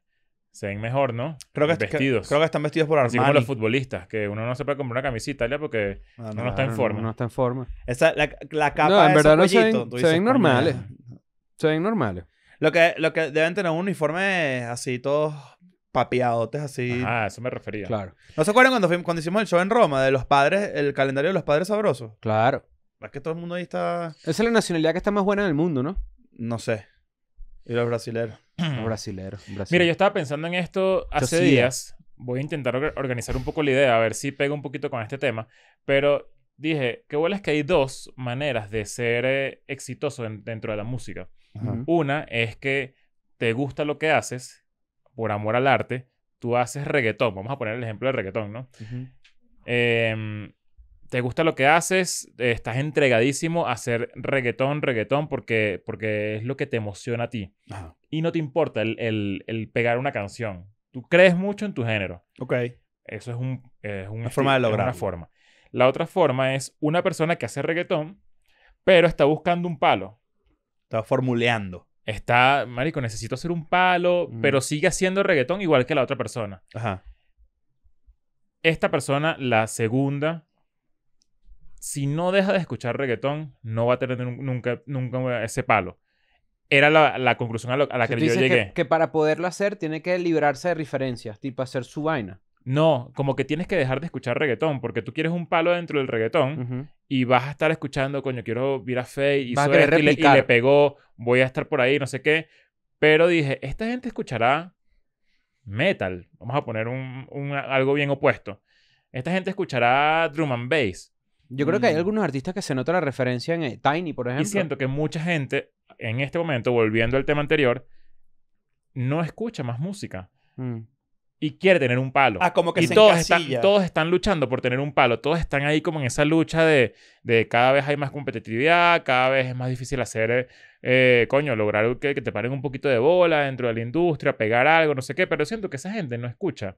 se ven mejor, ¿no? Creo que vestidos. creo que están vestidos por Armani. Así como los futbolistas, que uno no se puede comprar una camisita, ya porque ah, no, está en forma. No, está en forma. Esa, la, la capa no, en verdad no se ven, se ven normales. Se ven normales. Lo que, lo que deben tener un uniforme así todos papiadotes así. Ah, eso me refería. Claro. ¿No se acuerdan cuando, cuando hicimos el show en Roma de los padres, el calendario de los padres sabrosos? Claro. Es que todo el mundo ahí está. Esa es la nacionalidad que está más buena en el mundo, ¿no? No sé. Y los brasileros. Los brasileros. Mira, yo estaba pensando en esto hace ¿eh? días. Voy a intentar organizar un poco la idea, a ver si pega un poquito con este tema. Pero dije, qué bueno es que hay dos maneras de ser eh, exitoso dentro de la música. Una es que te gusta lo que haces, por amor al arte, tú haces reggaetón. Vamos a poner el ejemplo del reggaetón, ¿no? eh, te gusta lo que haces, estás entregadísimo a hacer reggaetón, reggaetón, porque, porque es lo que te emociona a ti. Ajá. Y no te importa el, pegar una canción. Tú crees mucho en tu género. Ok. Eso es, un, es una forma de lograr. Una forma. La otra forma es una persona que hace reggaetón, pero está buscando un palo. Está formuleando. Está, marico, necesito hacer un palo, mm. pero sigue haciendo reggaetón igual que la otra persona. Ajá. Esta persona, la segunda, si no deja de escuchar reggaetón, no va a tener nunca, nunca ese palo. Era la, conclusión a, la que yo llegué. Que, para poderlo hacer tiene que librarse de referencias, tipo hacer su vaina. No, como que tienes que dejar de escuchar reggaetón, porque tú quieres un palo dentro del reggaetón y vas a estar escuchando, coño, quiero ir a Faye y, le, le pegó, voy a estar por ahí, no sé qué. Pero dije, esta gente escuchará metal. Vamos a poner algo bien opuesto. Esta gente escuchará drum and bass. Yo creo que hay mm. algunos artistas que se nota la referencia en eh, Tiny, por ejemplo. Y siento que mucha gente, en este momento, volviendo al tema anterior, no escucha más música. Mm. Y quiere tener un palo. Ah, como que se todos están, todos están luchando por tener un palo. Todos están ahí como en esa lucha de, de cada vez hay más competitividad, cada vez es más difícil hacer, eh, coño, lograr que, te paren un poquito de bola dentro de la industria, pegar algo, no sé qué. Pero siento que esa gente no escucha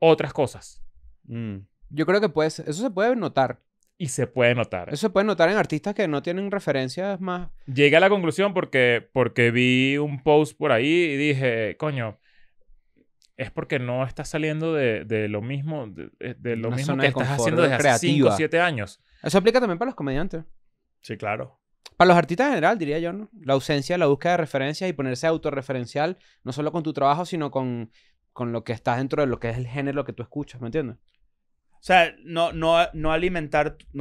otras cosas. Mm. Yo creo que puedes, eso se puede notar y se puede notar. Eso se puede notar en artistas que no tienen referencias más. Llegué a la conclusión porque, porque vi un post por ahí y dije, coño, es porque no estás saliendo de, lo mismo, de, eh, lo mismo que estás haciendo desde hace 5 o 7 años. Eso aplica también para los comediantes. Sí, claro. Para los artistas en general, diría yo, ¿no? La ausencia, la búsqueda de referencias y ponerse autorreferencial, no solo con tu trabajo, sino con, con lo que estás dentro de lo que es el género que tú escuchas, ¿me entiendes? O sea, no, no, no, no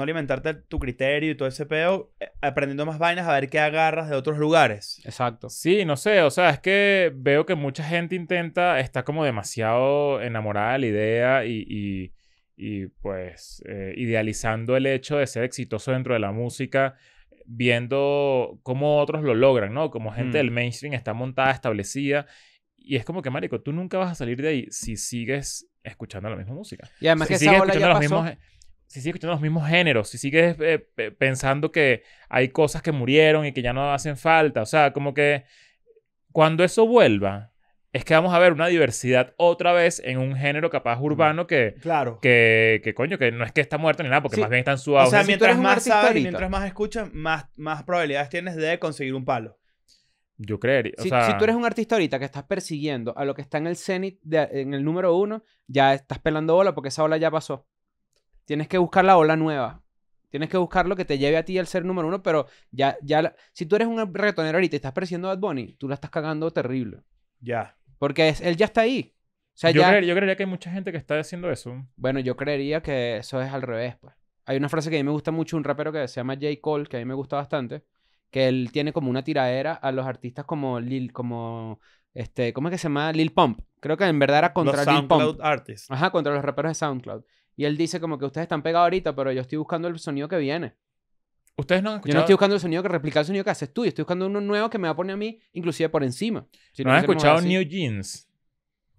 alimentarte tu criterio y todo ese peo, eh, aprendiendo más vainas a ver qué agarras de otros lugares. Exacto. Sí, no sé, o sea, es que veo que mucha gente intenta, está como demasiado enamorada de la idea y, y, pues eh, idealizando el hecho de ser exitoso dentro de la música viendo cómo otros lo logran, ¿no? Como gente mm. del mainstream está montada, establecida y es como que, marico, tú nunca vas a salir de ahí si sigues escuchando la misma música. si sigues escuchando los mismos si sigues escuchando los mismos géneros, si sigues eh, pensando que hay cosas que murieron y que ya no hacen falta, o sea, como que cuando eso vuelva, es que vamos a ver una diversidad otra vez en un género capaz urbano que. Claro. Que, que coño, que no es que está muerto ni nada, porque más bien están suaves. O sea, mientras más sabes, mientras más escuchas, más, más probabilidades tienes de conseguir un palo. Yo creería. O si, sea... si, tú eres un artista ahorita que estás persiguiendo a lo que está en el cenit, en el número uno, ya estás pelando bola porque esa ola ya pasó. Tienes que buscar la ola nueva. Tienes que buscar lo que te lleve a ti al ser número uno, pero ya, ya, si tú eres un retonero ahorita y estás persiguiendo a Bad Bunny, tú la estás cagando terrible. Ya. Porque él ya está ahí. O yo, yo creería que hay mucha gente que está haciendo eso. Bueno, yo creería que eso es al revés, pues. Hay una frase que a mí me gusta mucho, un rapero que se llama J. Cole, que a mí me gusta bastante, que él tiene como una tiradera a los artistas como Lil, como este, ¿cómo es que se llama? Lil Pump. Creo que en verdad era contra los SoundCloud Artists. Ajá, contra los raperos de SoundCloud. Y él dice como que ustedes están pegados ahorita, pero yo estoy buscando el sonido que viene. Ustedes no han escuchado. Yo no estoy buscando el sonido que replica el sonido que haces tú, yo estoy buscando uno nuevo que me va a poner a mí, inclusive por encima. Si no, no, han escuchado New Jeans.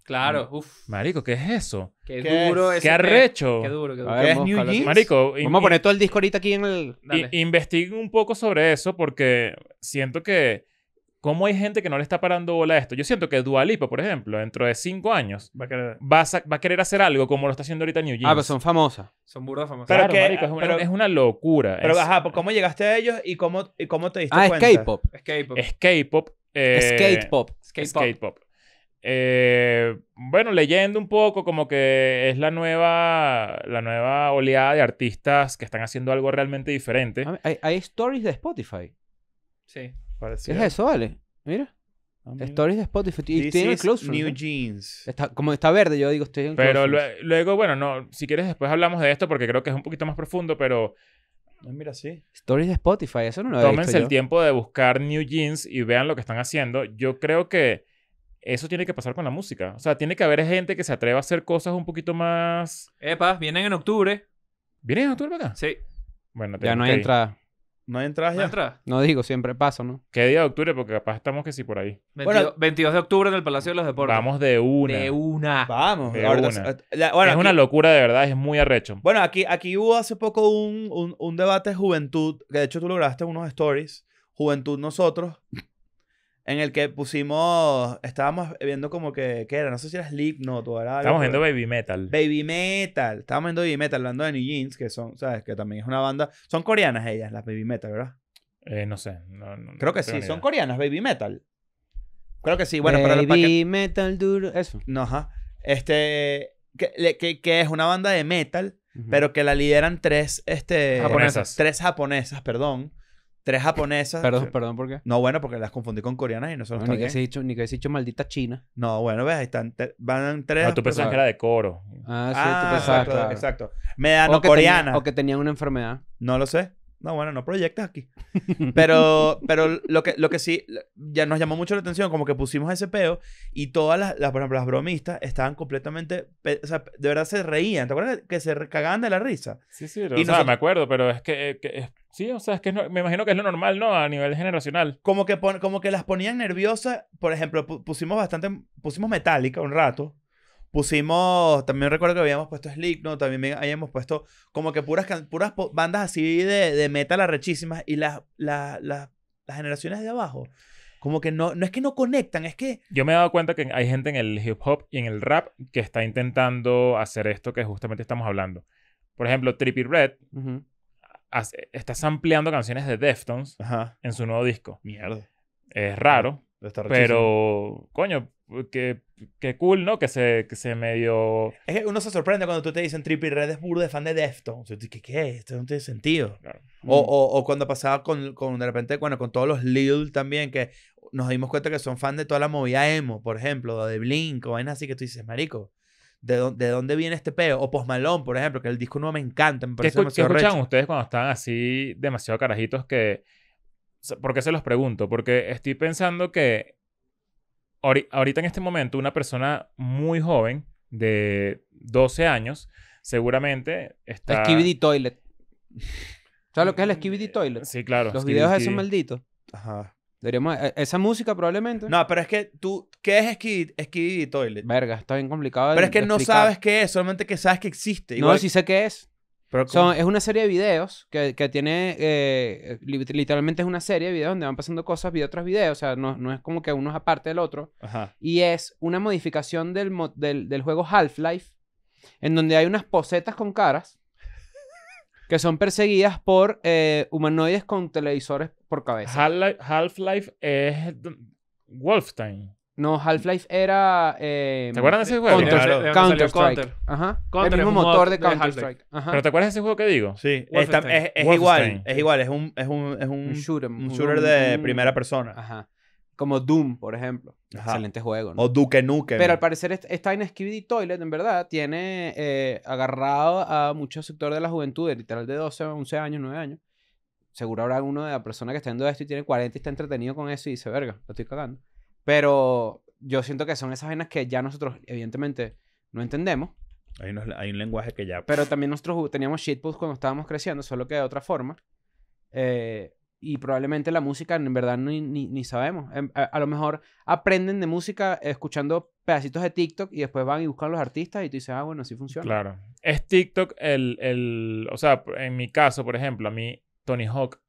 Claro, uff. Marico, ¿qué es eso? Qué, duro es. ¿Qué arrecho? Qué duro, qué duro. New Marico, vamos a poner todo el disco ahorita aquí en el. Investigue un poco sobre eso porque siento que. ¿Cómo hay gente que no le está parando bola a esto? Yo siento que Dualipa, por ejemplo, dentro de cinco años, va a querer, hacer algo como lo está haciendo ahorita New Jeans. Ah, pero pues son famosas. Son burdas famosas. claro, es una, locura. Pero, ajá, pues, ¿cómo llegaste a ellos y cómo, cómo te diste ah, cuenta? pop eh, skate pop. Skate pop. Skate pop. Eh, bueno, leyendo un poco, como que es la nueva, la nueva oleada de artistas que están haciendo algo realmente diferente. Hay, stories de Spotify. Sí. es eso, vale Mira. Stories de Spotify. Y tiene New jeans. como está verde, yo digo, estoy Pero luego, bueno, no, si quieres después hablamos de esto porque creo que es un poquito más profundo, pero ah, Mira, sí. Stories de Spotify, eso no lo el tiempo de buscar New Jeans y vean lo que están haciendo. Yo creo que eso tiene que pasar con la música. O sea, tiene que haber gente que se atreva a hacer cosas un poquito más. Epa, vienen en octubre. ¿Vienen en octubre acá? Sí. Bueno, ya no hay entrada. ¿No hay entrada ya? No, no digo, siempre paso, ¿no? ¿Qué día de octubre? Porque capaz estamos que sí por ahí. bueno, 22 de octubre en el Palacio de los Deportes. Vamos de una. De una. Vamos. es una locura de verdad, es muy arrecho. Bueno, aquí, aquí hubo hace poco un, debate de juventud, que de hecho tú lograste unos stories, Juventud Nosotros, en el que pusimos, estábamos viendo como que, ¿qué era? No sé si era Slipknot o era algo. Estábamos viendo Baby Metal. Baby Metal. Estábamos viendo Baby Metal, hablando de New Jeans, que son, ¿sabes? Que también es una banda. Son coreanas ellas, las Baby Metal, ¿verdad? Eh, no sé. Creo que sí. Son coreanas, Baby Metal. Creo que sí. Bueno, Baby pero... Baby Metal duro. Eso. No, ajá. Este... Que, es una banda de metal, pero que la lideran tres, este... Japonesas. Tres japonesas, perdón. Tres japonesas. Perdón, perdón, ¿por qué? No, bueno, porque las confundí con coreanas y no son ni, que se dicho, ni dicho maldita China. No, bueno, ves, ahí están, van tres. Ah, tú pensabas que era de coro. Ah, sí, ah, exacto, exacto. Me coreana o que tenían una enfermedad. No lo sé. No, bueno, no proyectas aquí. Pero, pero lo, que, lo que sí ya nos llamó mucho la atención, como que pusimos ese peo y todas las, por ejemplo, las bromistas estaban completamente, o sea, de verdad se reían. ¿Te acuerdas que se cagaban de la risa? Sí, sí, o me acuerdo, pero es que, eh, Sí, o sea, es que es me imagino que es lo normal, ¿no? A nivel generacional. Como que, como que las ponían nerviosas. Por ejemplo, pusimos bastante. Pusimos Metallica un rato. Pusimos. También recuerdo que habíamos puesto Slick, ¿no? También habíamos puesto como que puras, puras bandas así de, de metal arrechísimas. Y las, las, las generaciones de abajo como que no, no es que no conectan, es que... Yo me he dado cuenta que hay gente en el hip hop y en el rap que está intentando hacer esto que justamente estamos hablando. Por ejemplo, Trippy Red, Estás ampliando canciones de Deftones en su nuevo disco. Mierda. Es raro, pero coño, que, cool, ¿no? Que se, que se medio... Es uno se sorprende cuando tú te dicen Trippy Red es burro de fan de Deftones. Yo ¿qué, ¿qué? Esto no tiene sentido. Mm. O, cuando pasaba con, con, de repente, bueno, con todos los Lil también, que nos dimos cuenta que son fan de toda la movida emo, por ejemplo, de Blink o vainas así que tú dices, marico, de, dónde, viene este pedo? O Post por ejemplo, que el disco no me encanta. Me ¿Qué, ¿qué escuchan ustedes cuando están así demasiado carajitos que... ¿Por qué se los pregunto? Porque estoy pensando que ahorita en este momento una persona muy joven de 12 años seguramente está... Skibidi Toilet. ¿Sabes lo que es el Skibidi eh, Toilet? Sí, claro. Los videos de esos malditos. Ajá. Eh, esa música probablemente. No, pero es que tú, ¿qué es Skid, Toilet? Verga, está bien complicado. pero es que no sabes qué es, solamente que sabes que existe. no, sí sé qué es. es una serie de videos que, tiene, eh, literalmente es una serie de videos donde van pasando cosas video otros video, o sea, no, no es como que uno es aparte del otro. Y es una modificación del, del, del juego Half-Life, en donde hay unas posetas con caras que son perseguidas por eh, humanoides con televisores por cabeza. Half-Life es Wolfenstein. No, Half-Life era. Eh, ¿Te acuerdas de ese juego? Counter, Counter, Ajá. el mismo motor de Counter Strike. Ajá. Pero ¿te acuerdas de ese juego que digo? Sí. Es, es, igual. Es igual. Es un, es un, es un shooter, un shooter de primera persona. Ajá. Como Doom, por ejemplo. Excelente juego. ¿no? O Duke Nukem. Pero al parecer esta en Skibidi Toilet, en verdad, tiene eh, agarrado a mucho sector de la juventud, literal de 12, 11 años, 9 años. Seguro habrá uno de la persona que está viendo esto y tiene 40 y está entretenido con eso y dice, verga, lo estoy cagando. Pero yo siento que son esas vainas que ya nosotros, evidentemente, no entendemos. Hay, hay un lenguaje que ya... Pero también nosotros teníamos shitposts cuando estábamos creciendo, solo que de otra forma. Eh, y probablemente la música en verdad ni, ni, sabemos. Em, a, lo mejor aprenden de música escuchando pedacitos de TikTok y después van y buscan los artistas y tú dices, ah, bueno, así funciona. Claro. Es TikTok el, o sea, en mi caso, por ejemplo, a mí Tony Hawk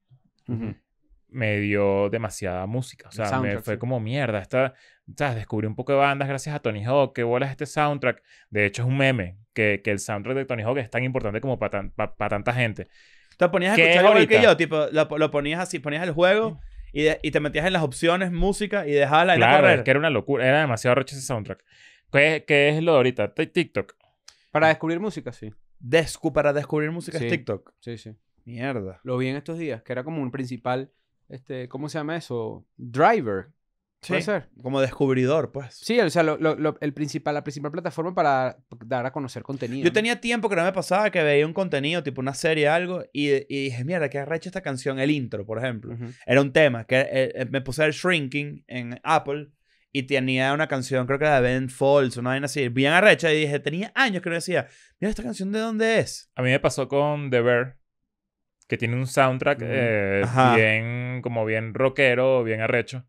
me dio demasiada música. O sea, me fue como mierda. Esta, ¿sabes? Descubrí un poco de bandas gracias a Tony Hawk. Qué es este soundtrack. De hecho, es un meme que, el soundtrack de Tony Hawk es tan importante como para tanta gente. Te ponías a escuchar que yo, tipo, lo, ponías así, ponías el juego y, te metías en las opciones, música y dejabas la correr. Claro, que era una locura, era demasiado roche ese soundtrack. ¿Qué, es lo de ahorita? TikTok. Para descubrir música, sí. Descu para descubrir música es TikTok. Sí, sí. Mierda. Lo vi en estos días, que era como un principal, este, ¿cómo se llama eso? Driver, como descubridor, pues. Sí, o sea, el principal, la principal plataforma para dar a conocer contenido. Yo tenía tiempo que no me pasaba que veía un contenido, tipo una serie, algo, y, dije, mierda qué arrecha esta canción, el intro, por ejemplo. Era un tema, que eh, eh, me puse el Shrinking en Apple y tenía una canción, creo que era de Ben Falls, una vaina así, bien arrecha, y dije, tenía años que no decía, mira, esta canción de dónde es. A mí me pasó con The Bear que tiene un soundtrack mm. eh, bien como bien rockero, bien arrecho.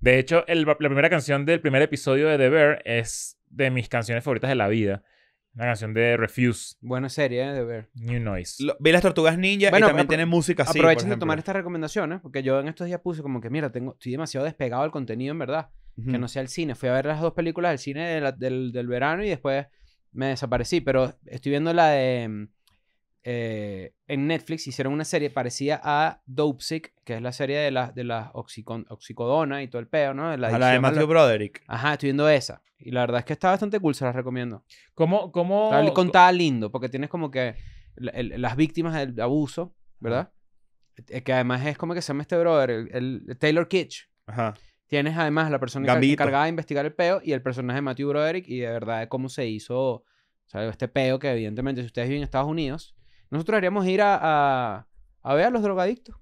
De hecho, el, la primera canción del primer episodio de The Bear es de mis canciones favoritas de la vida. Una canción de Refuse. Buena serie, ¿eh? de ver. New Noise. vi las Tortugas Ninja y también tiene música así. Aprovechen de tomar estas recomendaciones, porque yo en estos días puse como que, mira, tengo, estoy demasiado despegado al contenido, en verdad. Que no sea el cine. Fui a ver las dos películas del cine del, del, verano y después me desaparecí. Pero estoy viendo la de mm, eh, en Netflix hicieron una serie parecida a Dope que es la serie de las de la oxicodona y todo el peo, ¿no? a la de Matthew Broderick. Ajá, estoy viendo esa. Y la verdad es que está bastante cool, se las recomiendo. ¿Cómo? cómo... Está contada lindo, porque tienes como que las víctimas del abuso, ¿verdad? Eh, que además es como que se llama este brother, el, Taylor Kitsch. Ajá. Tienes además la persona encargada de investigar el peo y el personaje de Matthew Broderick y de verdad cómo se hizo, Este peo que evidentemente si ustedes viven en Estados Unidos nosotros haríamos ir a, a, ver a los drogadictos.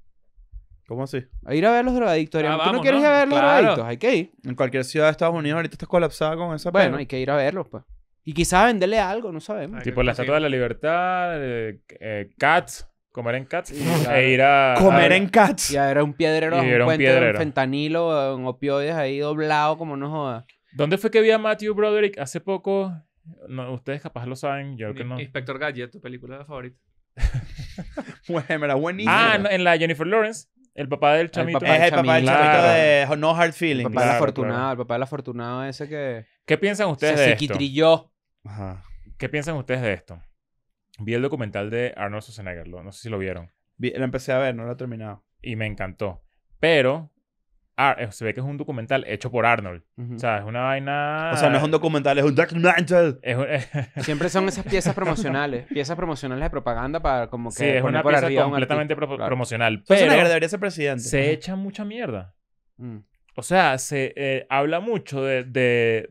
¿Cómo así? A ir a ver a los drogadictos. Ah, ¿Tú no quieres ir a ver a los drogadictos? Hay que ir. En cualquier ciudad de Estados Unidos ahorita estás colapsada con esa Bueno, hay que ir a verlos, pues. Y quizás venderle algo, no sabemos. tipo la Estatua de la Libertad, eh, eh, Cats, comer en Cats e ir a... Comer en Cats. Y a ver un piedrero, y a un, un fentanilo, un opioides ahí doblado como no joda. ¿Dónde fue que vi a Matthew Broderick hace poco? ustedes capaz lo saben, yo creo que no. Inspector Gadget, tu película favorita. bueno, era Ah, en, la Jennifer Lawrence. El papá del chamito. es eh, el papá del chamito de No Hard Feelings. El papá del afortunado, el papá del afortunado ese que... ¿Qué piensan ustedes se de esto? ¿Qué piensan ustedes de esto? Vi el documental de Arnold Schwarzenegger, no sé si lo vieron. lo empecé a ver, no lo he terminado. Y me encantó. Pero eh, se ve que es un documental hecho por Arnold. O sea, es una vaina. O sea, no es un documental, es un documental. Es Siempre son esas piezas promocionales. piezas promocionales de propaganda para como que. Sí, es una pieza completamente promocional. Pero debería ser presidente. Se echa mucha mierda. Mm. O sea, se eh, habla mucho de,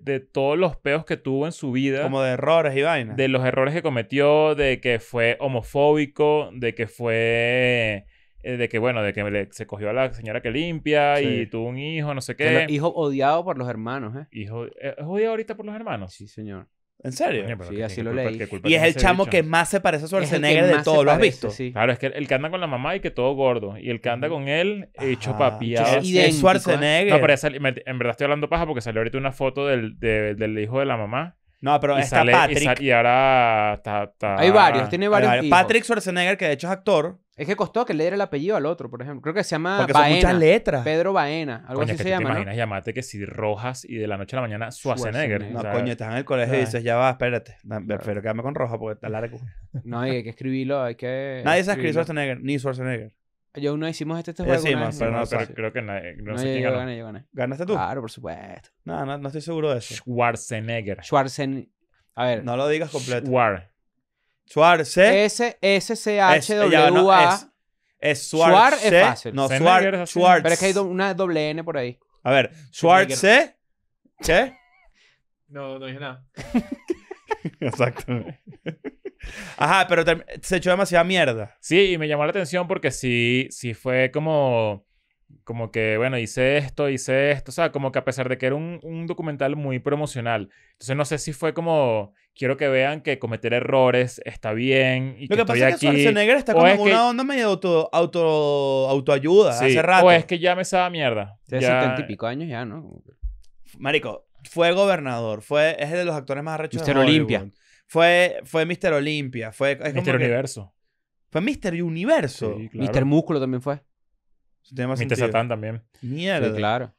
de, todos los peos que tuvo en su vida. Como de errores y vainas. De los errores que cometió, de que fue homofóbico, de que fue eh, de que, bueno, de que se cogió a la señora que limpia y tuvo un hijo, no sé qué. Hijo odiado por los hermanos, ¿eh? Hijo, eh, ¿es odiado ahorita por los hermanos? Sí, señor. ¿En serio? Sí, así lo leí. Y es el chamo que más se parece a de todo ¿Lo has visto? Claro, es que el que anda con la mamá y que todo gordo. Y el que anda con él, hecho papiado. y de Schwarzenegger. No, pero en verdad estoy hablando paja porque salió ahorita una foto del, del hijo de la mamá. No, pero está Patrick. Y, ahora está, Hay varios, tiene varios. Patrick Schwarzenegger, que de hecho es actor, Es que costó que le diera el apellido al otro, por ejemplo. Creo que se llama porque son muchas letras. Pedro Baena, algo así se te llama, te imaginas llamarte que si Rojas y de la noche a la mañana Schwarzenegger. No, coño, estás en el colegio y dices, ya va, espérate. Pero Prefiero con Rojas porque está largo. No, hay que escribirlo, hay que... Nadie se ha escrito Schwarzenegger, ni Schwarzenegger. Yo no hicimos este, este juego. Hicimos, pero no, pero creo que no, sé gané, yo gané. ¿Ganaste tú? Claro, por supuesto. No, no, no estoy seguro de eso. Schwarzenegger. Schwarzenegger. A ver. No lo digas completo. Schwar. Schwarze. S-S-C-H-W-A. es. Schwarzenegger. Schwar es fácil. No, Schwarzenegger Schwar, Pero es que hay una doble N por ahí. A ver, Schwarze. Che. No, no dije nada. Exacto. Ajá, pero se echó demasiada mierda. Sí, y me llamó la atención porque sí, sí fue como como que, bueno, hice esto, hice esto, o sea, como que a pesar de que era un, documental muy promocional, entonces no sé si fue como, quiero que vean que cometer errores está bien Lo que, pasa es que Negra está como una onda medio auto, autoayuda hace rato. O es que ya me sabe mierda. ya... y pico años ya, ¿no? Marico, fue gobernador, fue, es de los actores más arrechos de Hollywood. Fue, fue Mr. Olimpia. Fue, Universo. fue Mr. Universo. Sí, Mr. Músculo también fue. Mister Satán también. Mierda. Sí, claro.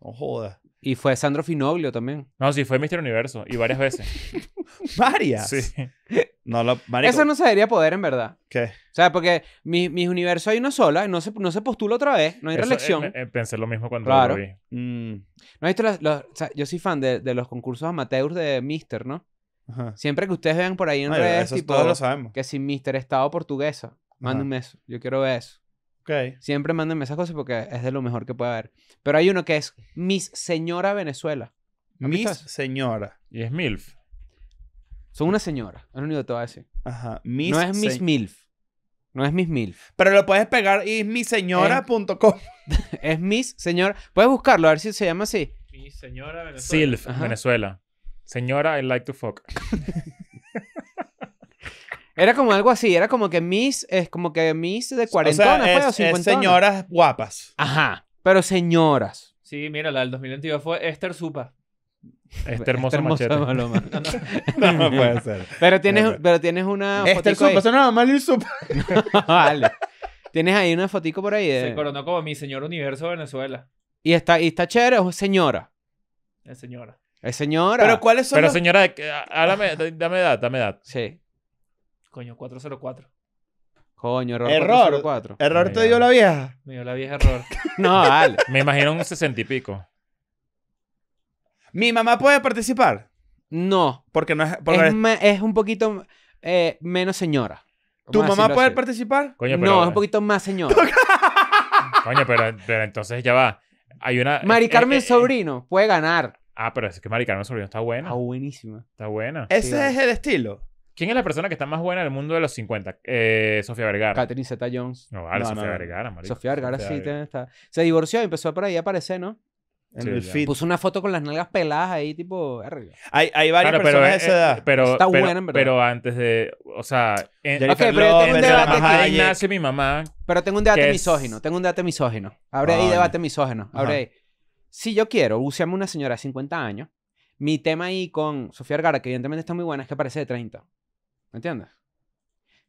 No joda Y fue Sandro Finoglio también. No, sí, fue Mister Universo. Y varias veces. ¿Varias? Sí. No, Eso no se debería poder, en verdad. ¿Qué? O sea, porque mis universos hay una sola. No se, no se postula otra vez. No hay eh, reelección. Eh, pensé lo mismo cuando lo vi. Mm. ¿No los, yo soy fan de, de los concursos amateurs de Mr., ¿no? Siempre que ustedes vean por ahí en no, redes, tipo, todos lo sabemos. que si Mister Estado Portuguesa, un eso. Yo quiero ver eso. Siempre mándenme esas cosas porque es de lo mejor que puede haber. Pero hay uno que es Miss Señora Venezuela. Miss Señora. Y es MILF. Son una señora. han unido todo Ajá. no es Miss MILF. No es Miss MILF. Pero lo puedes pegar y es misseñora.com. Es... es Miss Señora. Puedes buscarlo, a ver si se llama así. Miss Señora Venezuela. Silf, Venezuela. Señora, I like to fuck. Era como algo así, era como que Miss... es como que Miss de cuarentona, o sea, pues, es, señoras guapas. Ajá, pero señoras. Sí, mira, la del 2022 fue Esther Supa. Este hermoso este No, no. puede ser. Pero tienes, pero tienes una. Esther Supa, eso nada mal Supa. vale. Tienes ahí una fotico por ahí. De... Se coronó como mi señor universo de Venezuela. Y está, y está chévere, o señora. Es señora. Es señora. Pero ¿cuáles son Pero señora, háblame, ah, ah, dame edad, dame edad. Sí. Coño, 404. Coño, error. Error. 404. ¿Error te dio la vieja? Me dio la vieja error. no, vale. Me imagino un 60 y pico. ¿Mi mamá puede participar? No. Porque no es... es, un poquito eh, menos señora. ¿Tu mamá puede participar? No, es un poquito más señora. Coño, pero, pero entonces ya va. Hay una... Mari Carmen Sobrino puede ganar. Ah, pero es que no Carmen está buena. Está buenísima. Está buena. Ese es el estilo. ¿Quién es la persona que está más buena en el mundo de los 50? Eh, Sofía Vergara. Catherine Zeta Jones. No, vale, Sofía Vergara, marica. Sofía Vergara sí Vergara. está. Se divorció y empezó por ahí a aparecer, ¿no? En el feed. Puso una foto con las nalgas peladas ahí, tipo. Hay, hay varias personas de eh, esa edad. Eh, pero, está buena, en verdad. Pero antes de. O sea. ok, pero yo tengo un debate Ahí nace mi mamá. Pero tengo un debate misógino. Tengo un debate misógino. Abre ahí debate misógino. Abre ahí. Si yo quiero usarme una señora de 50 años, mi tema ahí con Sofía Argara, que evidentemente está muy buena, es que parece de 30. ¿Me entiendes?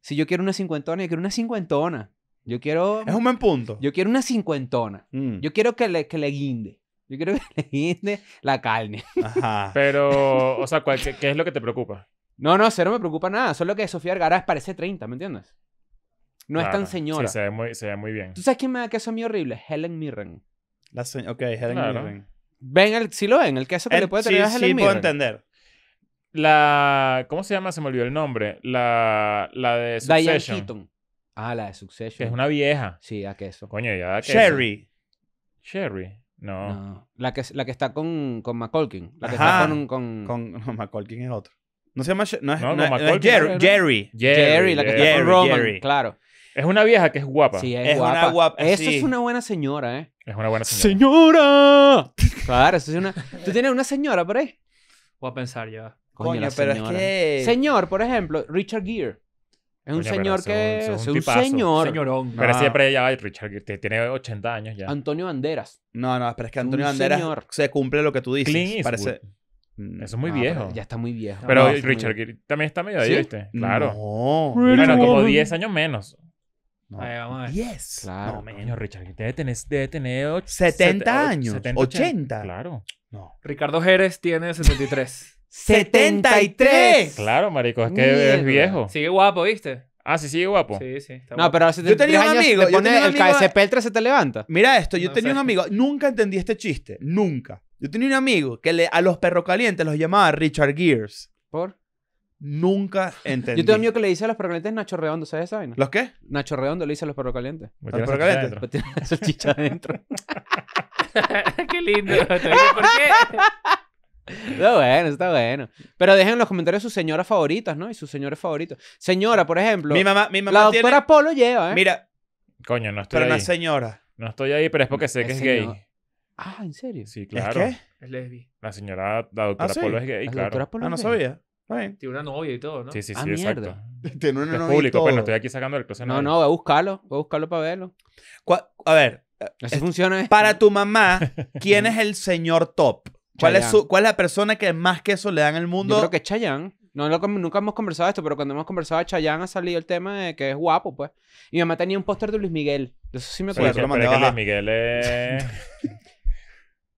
Si yo quiero una cincuentona, yo quiero una cincuentona. Yo quiero... Es un buen punto. Yo quiero una cincuentona. Mm. Yo quiero que le, guinde. Yo quiero que le guinde la carne. Ajá. Pero, o sea, qué, es lo que te preocupa? No, no, no me preocupa nada. Solo que Sofía Vergara parece 30, ¿me entiendes? No es tan señora. Sí, se ve muy, se ve muy bien. ¿Tú sabes quién me da queso a mí horrible? Helen Mirren. La ok, Helen Ven el, si lo ven, el queso que le puede tener a Helen Sí, puedo entender. La. ¿Cómo se llama? Se me olvidó el nombre. La, la de Succession. Ah, la de Succession. es una vieja. Sí, a queso. Coño, ya a queso. Sherry. Sherry. No. La, que, la que está con, con McColkin. La que Ajá. está con. con... con no, McColkin es otro. No se llama. No es, no, no, Jerry, Jerry, la que está con Roman, claro. Es una vieja que es guapa. Sí, es, Una guapa Eso es una buena señora, ¿eh? Es una buena señora. ¡Señora! claro, eso es una... ¿Tú tienes una señora por ahí? Voy a pensar ya. Coño, pero es que... Señor, por ejemplo, Richard Gere. Es un señor que... Es un, señor. Señorón. Pero ah. siempre ya Richard Gere tiene 80 años ya. Antonio Banderas. No, no, pero es que Antonio Banderas se cumple lo que tú dices. Clint Parece... Mm. Mm. Eso es muy ah, viejo. Ya está muy viejo. Pero Richard muy... también está medio ahí, ¿viste? Claro. No. Bueno, como 10 años menos. No, vamos a ver. 10. Claro. No, Richard debe tener, 70 años. 80. Claro. Ricardo Jerez tiene 73. ¡73! Claro, marico, es que es viejo. Sigue guapo, ¿viste? Ah, sí, sigue guapo. Sí, sí. No, pero hace Yo tenía un amigo, yo tenía un el KSP 3 se te levanta. Mira esto, yo tenía un amigo, nunca entendí este chiste, nunca. Yo tenía un amigo que a los perros calientes los llamaba Richard Gears. ¿Por? Nunca entendí. Yo tengo miedo que le dice a los perrocalientes Nacho Redondo, ¿sabes esa vaina? ¿Los qué? Nacho Redondo le dice a los perrocalientes. ¿A los perros salchicha adentro. qué lindo. ¿Por qué? Está bueno, está bueno. Pero dejen en los comentarios sus señoras favoritas, ¿no? Y sus señores favoritos. Señora, por ejemplo. Mi mamá, mi mamá La doctora Polo lleva, ¿eh? Mira. Coño, no estoy pero ahí. Pero una señora. No estoy ahí, pero es porque sé que es gay. Ah, ¿en serio? Sí, claro. ¿Es qué? Es lesbi. La señora, la doctora ah, Polo es gay, la Doctora Polo ah, no sabía. Tiene una novia y todo, ¿no? Sí, sí, ah, sí, exacto. Tiene una novia. público, pues no estoy aquí sacando el cosa. No, no, voy a buscarlo, voy a buscarlo para verlo. A ver. Así eh, funciona Para tu mamá, ¿quién es el señor top? ¿Cuál es, ¿Cuál es, la persona que más que eso le dan en el mundo? Yo creo que es Chayanne. No, nunca hemos conversado esto, pero cuando hemos conversado de Chayanne ha salido el tema de que es guapo, pues. Mi mamá tenía un póster de Luis Miguel. eso sí me acuerdo. Pero, pero, que Luis Miguel es...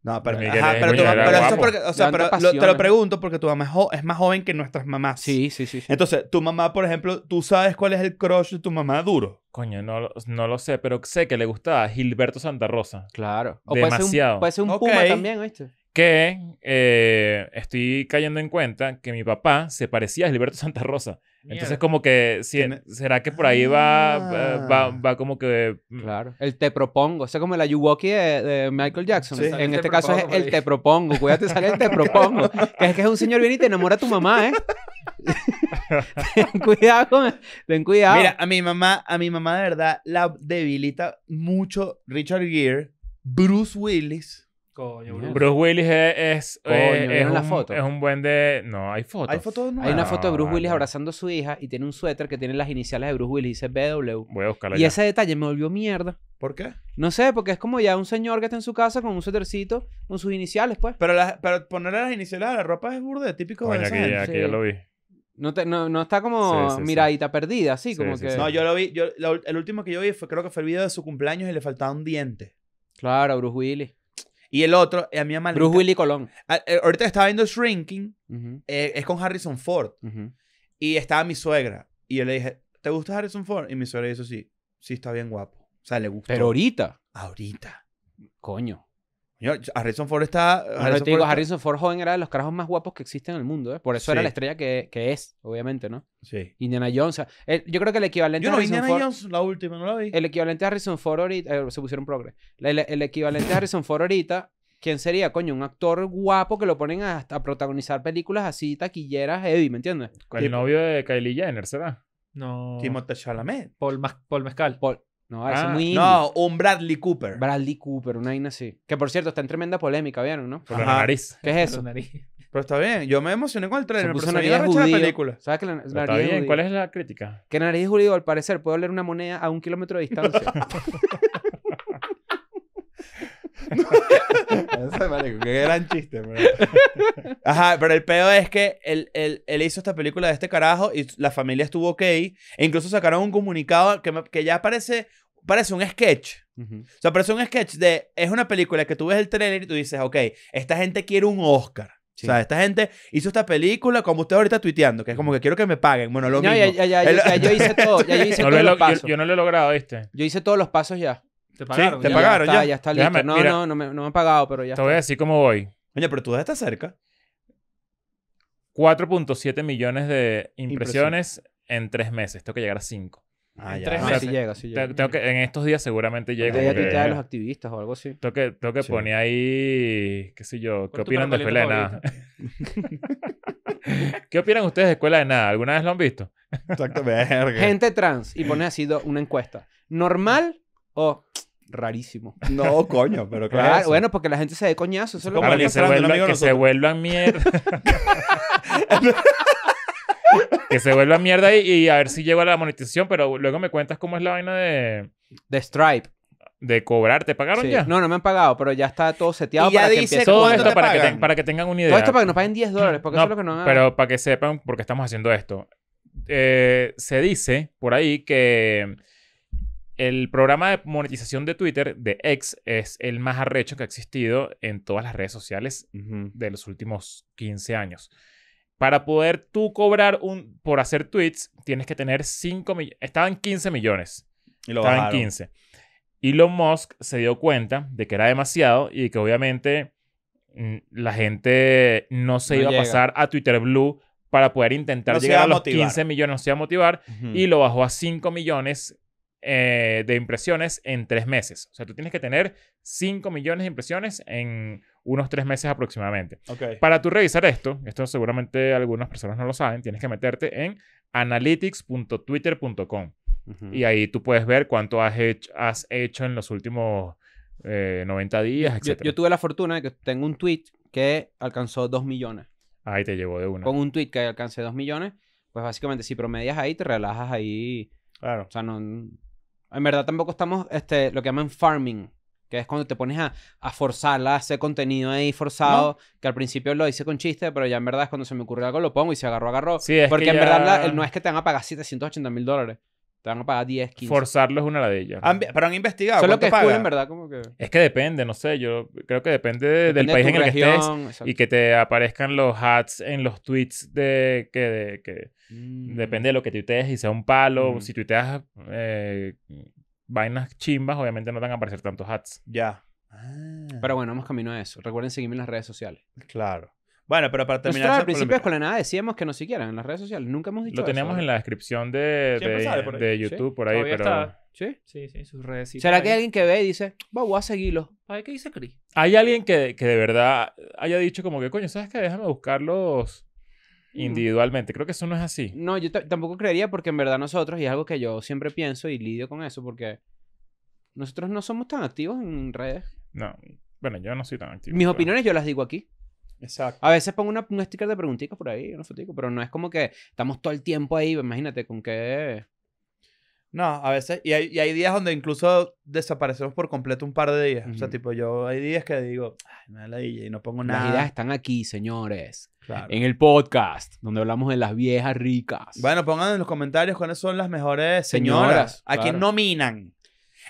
No, pero, te lo pregunto porque tu mamá es, más joven que nuestras mamás. Sí, sí, sí. Entonces, tu mamá, por ejemplo, tú sabes cuál es el crush de tu mamá duro. Coño, no, lo- sé, pero sé que le gustaba Gilberto Santa Rosa. claro. O puede ser un, puma también, ¿viste? Que eh, estoy cayendo en cuenta que mi papá se parecía a Gilberto Santa Rosa. Entonces, como que, ¿será que por ahí va, va, ah. como que. Mm? Claro. El te propongo. O sea, como la Yuwoki de, de, Michael Jackson. En este caso es el te propongo. Cuídate, sale el te propongo. Que es que es un señor bien y te enamora tu mamá, ¿eh? ten cuidado con, ten cuidado. Mira, a mi mamá, a mi mamá de verdad la debilita mucho Richard Gere, Bruce Willis Bruce. Willis es, es, eh, un, foto? es un buen de... No, hay fotos. Hay ah, una foto de Bruce Willis abrazando a su hija y tiene un suéter que tiene las iniciales de Bruce Willis y dice BW. Voy a Y ese detalle me volvió mierda. ¿Por qué? No sé, porque es como ya un señor que está en su casa con un suétercito con sus iniciales, pues. Pero, pero ponerle las iniciales a la ropa es burde, típico de esa gente. No, está como miradita perdida, así como que... No, yo lo vi, el último que yo vi fue, creo que fue el video de su cumpleaños y le faltaba un diente. Claro, Bruce Willis. Y el otro, eh, a mi mamá Bruce Willy Colón. Ah, eh, ahorita estaba viendo Shrinking, eh, es con Harrison Ford. Y estaba mi suegra. Y yo le dije, ¿te gusta Harrison Ford? Y mi suegra dice, sí, sí, está bien guapo. O sea, le gusta. Pero ahorita. Ahorita. Coño. Harrison Ford está. Harrison, te digo, Ford, Harrison Ford joven era de los carajos más guapos que existen en el mundo. ¿eh? Por eso era la estrella que, que, es, obviamente, ¿no? Sí. Indiana Jones. yo creo que el equivalente. Yo no vi Indiana Jones, la última, no la vi. El equivalente a Harrison Ford ahorita. Eh, se pusieron progres. El, equivalente a Harrison Ford ahorita. ¿Quién sería, coño? Un actor guapo que lo ponen a, protagonizar películas así, taquilleras, heavy, ¿me entiendes? El novio de Kylie Jenner, ¿será? No. Timothée Chalamet. Paul, Mezcal. Paul Mescal. Paul, no, ah, es ah, muy No, un Bradley Cooper. Bradley Cooper, una vaina así. Que por cierto, está en tremenda polémica, ¿vieron, no? Por la nariz. ¿Qué es eso? Pero está bien, yo me emocioné con el trailer, pero se me la película. ¿Sabes que está bien, ¿cuál es la crítica? Que nariz jurídico al parecer, puede oler una moneda a un kilómetro de distancia. qué gran chiste, Ajá, pero el peor es que él, él, hizo esta película de este carajo y la familia estuvo ok. E incluso sacaron un comunicado que, que ya parece, parece un sketch. O sea, parece un sketch de... Es una película que tú ves el trailer y tú dices, ok, esta gente quiere un Oscar. O sea, esta gente hizo esta película como usted ahorita tuiteando, que es como que quiero que me paguen. Bueno, lo mismo. Ya, yo hice todo. yo hice no todos los pasos. yo, no lo he logrado, ¿viste? Yo hice todos los pasos ya. Te pagaron. te ya pagaron ya. Está, ya, está listo. no, no, no me, no me han pagado, pero ya. Te voy a decir cómo voy. Oye, pero tú ya estás cerca. 4.7 millones de impresiones en tres meses. Tengo que llegar a 5. Ah, en ya. tres meses. O sí llega, sí llega. en estos días seguramente llego de los activistas o algo así. Tengo que, poner ahí, qué sé yo, pues ¿qué opinan de Escuela de Nada? ¿Qué opinan ustedes de Escuela de Nada? ¿Alguna vez lo han visto? Exacto, verga. Gente trans y pone así una encuesta. ¿Normal o rarísimo. No, coño, pero claro. bueno, porque la gente se dé coñazo. Eso es lo que, se vuelvan, que se vuelvan mierda. que se vuelvan mierda y, y, a ver si llego a la monetización, pero luego me cuentas cómo es la vaina de. De Stripe. De cobrar, ¿te pagaron ya? No, no me han pagado, pero ya está todo seteado. ya para dice que todo esto para, Que tengan una idea. Todo esto para que nos paguen 10 dólares, porque es lo que no. Pero para que sepan por qué estamos haciendo esto. Eh, se dice por ahí que el programa de monetización de Twitter, de X, es el más arrecho que ha existido en todas las redes sociales de los últimos 15 años. Para poder tú cobrar un, por hacer tweets, tienes que tener 5 millones. Estaban 15 millones. Y lo estaban 15. Elon Musk se dio cuenta de que era demasiado y que obviamente mm, la gente no se iba a pasar a Twitter Blue para poder intentar llegar a, los 15 millones, no se iba a motivar, y lo bajó a 5 millones eh, de impresiones en tres meses. O sea, tú tienes que tener 5 millones de impresiones en unos tres meses aproximadamente. Para tú revisar esto, esto seguramente algunas personas no lo saben, tienes que meterte en analytics.twitter.com. Y ahí tú puedes ver cuánto has hecho, has hecho en los últimos eh, 90 días, etc. Yo, tuve la fortuna de que tengo un tweet que alcanzó 2 millones. Ahí te llegó de una. Con un tweet que alcance 2 millones, pues básicamente si promedias ahí, te relajas ahí. Claro. O sea, no, en verdad tampoco estamos este, lo que llaman farming, que es cuando te pones a, a forzarla, a hacer contenido ahí forzado, que al principio lo hice con chiste, pero ya en verdad es cuando se me ocurrió algo lo pongo y se agarró, agarró. Porque en verdad no es que te van a pagar 780 mil dólares. Te van a pagar 10, 15. Forzarlo es una de ellas. pero han investigado. es que verdad, Es que depende, no sé. Yo creo que depende, del país en el que estés. Y que te aparezcan los hats en los tweets de que... Mm. Depende de lo que tuitees y sea un palo. Mm. Si tuiteas eh, vainas chimbas, obviamente no te van a aparecer tantos hats. Ya. Pero bueno, vamos camino a eso. Recuerden seguirme en las redes sociales. Claro. Bueno, pero para terminar. Nosotros al principio con la Nada decíamos que nos siguieran en las redes sociales. Nunca hemos dicho Lo tenemos en la descripción de, de, YouTube, por ahí, ¿Sí? Sí, sí, sus redes. ¿Será que hay alguien que ve y dice, va, voy a seguirlo? ¿Para qué dice Chris? ¿Hay alguien que, de verdad haya dicho como que, coño, ¿sabes qué? Déjame buscarlos mm. individualmente. Creo que eso no es así. No, yo tampoco creería porque en verdad nosotros, y es algo que yo siempre pienso y lidio con eso, porque nosotros no somos tan activos en redes. No, bueno, yo no soy tan activo. Mis opiniones yo las digo aquí. Exacto. A veces pongo una, un sticker de preguntitas por ahí, una fotico, pero no es como que estamos todo el tiempo ahí, imagínate con qué. No, a veces, y hay, y días donde incluso desaparecemos por completo un par de días. O sea, tipo, yo hay días que digo, ay, y no pongo nada. Las ideas están aquí, señores. En el podcast, donde hablamos de las viejas ricas. Bueno, pongan en los comentarios cuáles son las mejores señoras. a quien quién nominan.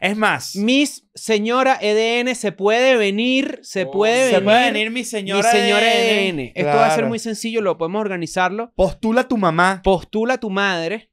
Es más, mis señora EDN se puede venir, se oh, puede venir. Se puede venir mi señora, mi señora EDN. E Esto va a ser muy sencillo, lo podemos organizarlo. Postula a tu mamá. Postula a tu madre.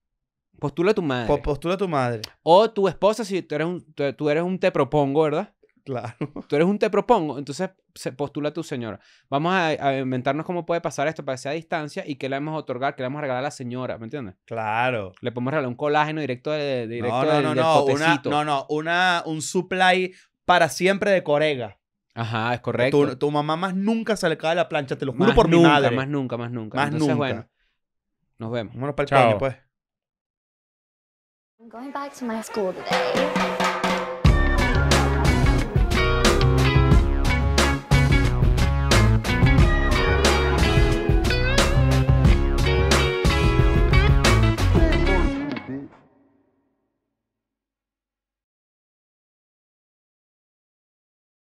Postula a tu madre. postula a tu madre. O tu esposa, si tú eres un, tú eres un te propongo, ¿verdad? Claro. Tú eres un te propongo, entonces postula tu señora. Vamos a, inventarnos cómo puede pasar esto para que sea a distancia y qué le vamos a otorgar, qué le vamos a regalar a la señora, ¿me entiendes? Claro. Le podemos regalar un colágeno directo de, de directo no, no, no, no, una, no, no, una, un supply para siempre de corega. Ajá, es correcto. Tu, mamá más nunca se le cae la plancha, te lo juro por nunca, mi Más nunca, más nunca. Más entonces, nunca. bueno. Nos vemos. Vámonos para el Chao. pues. school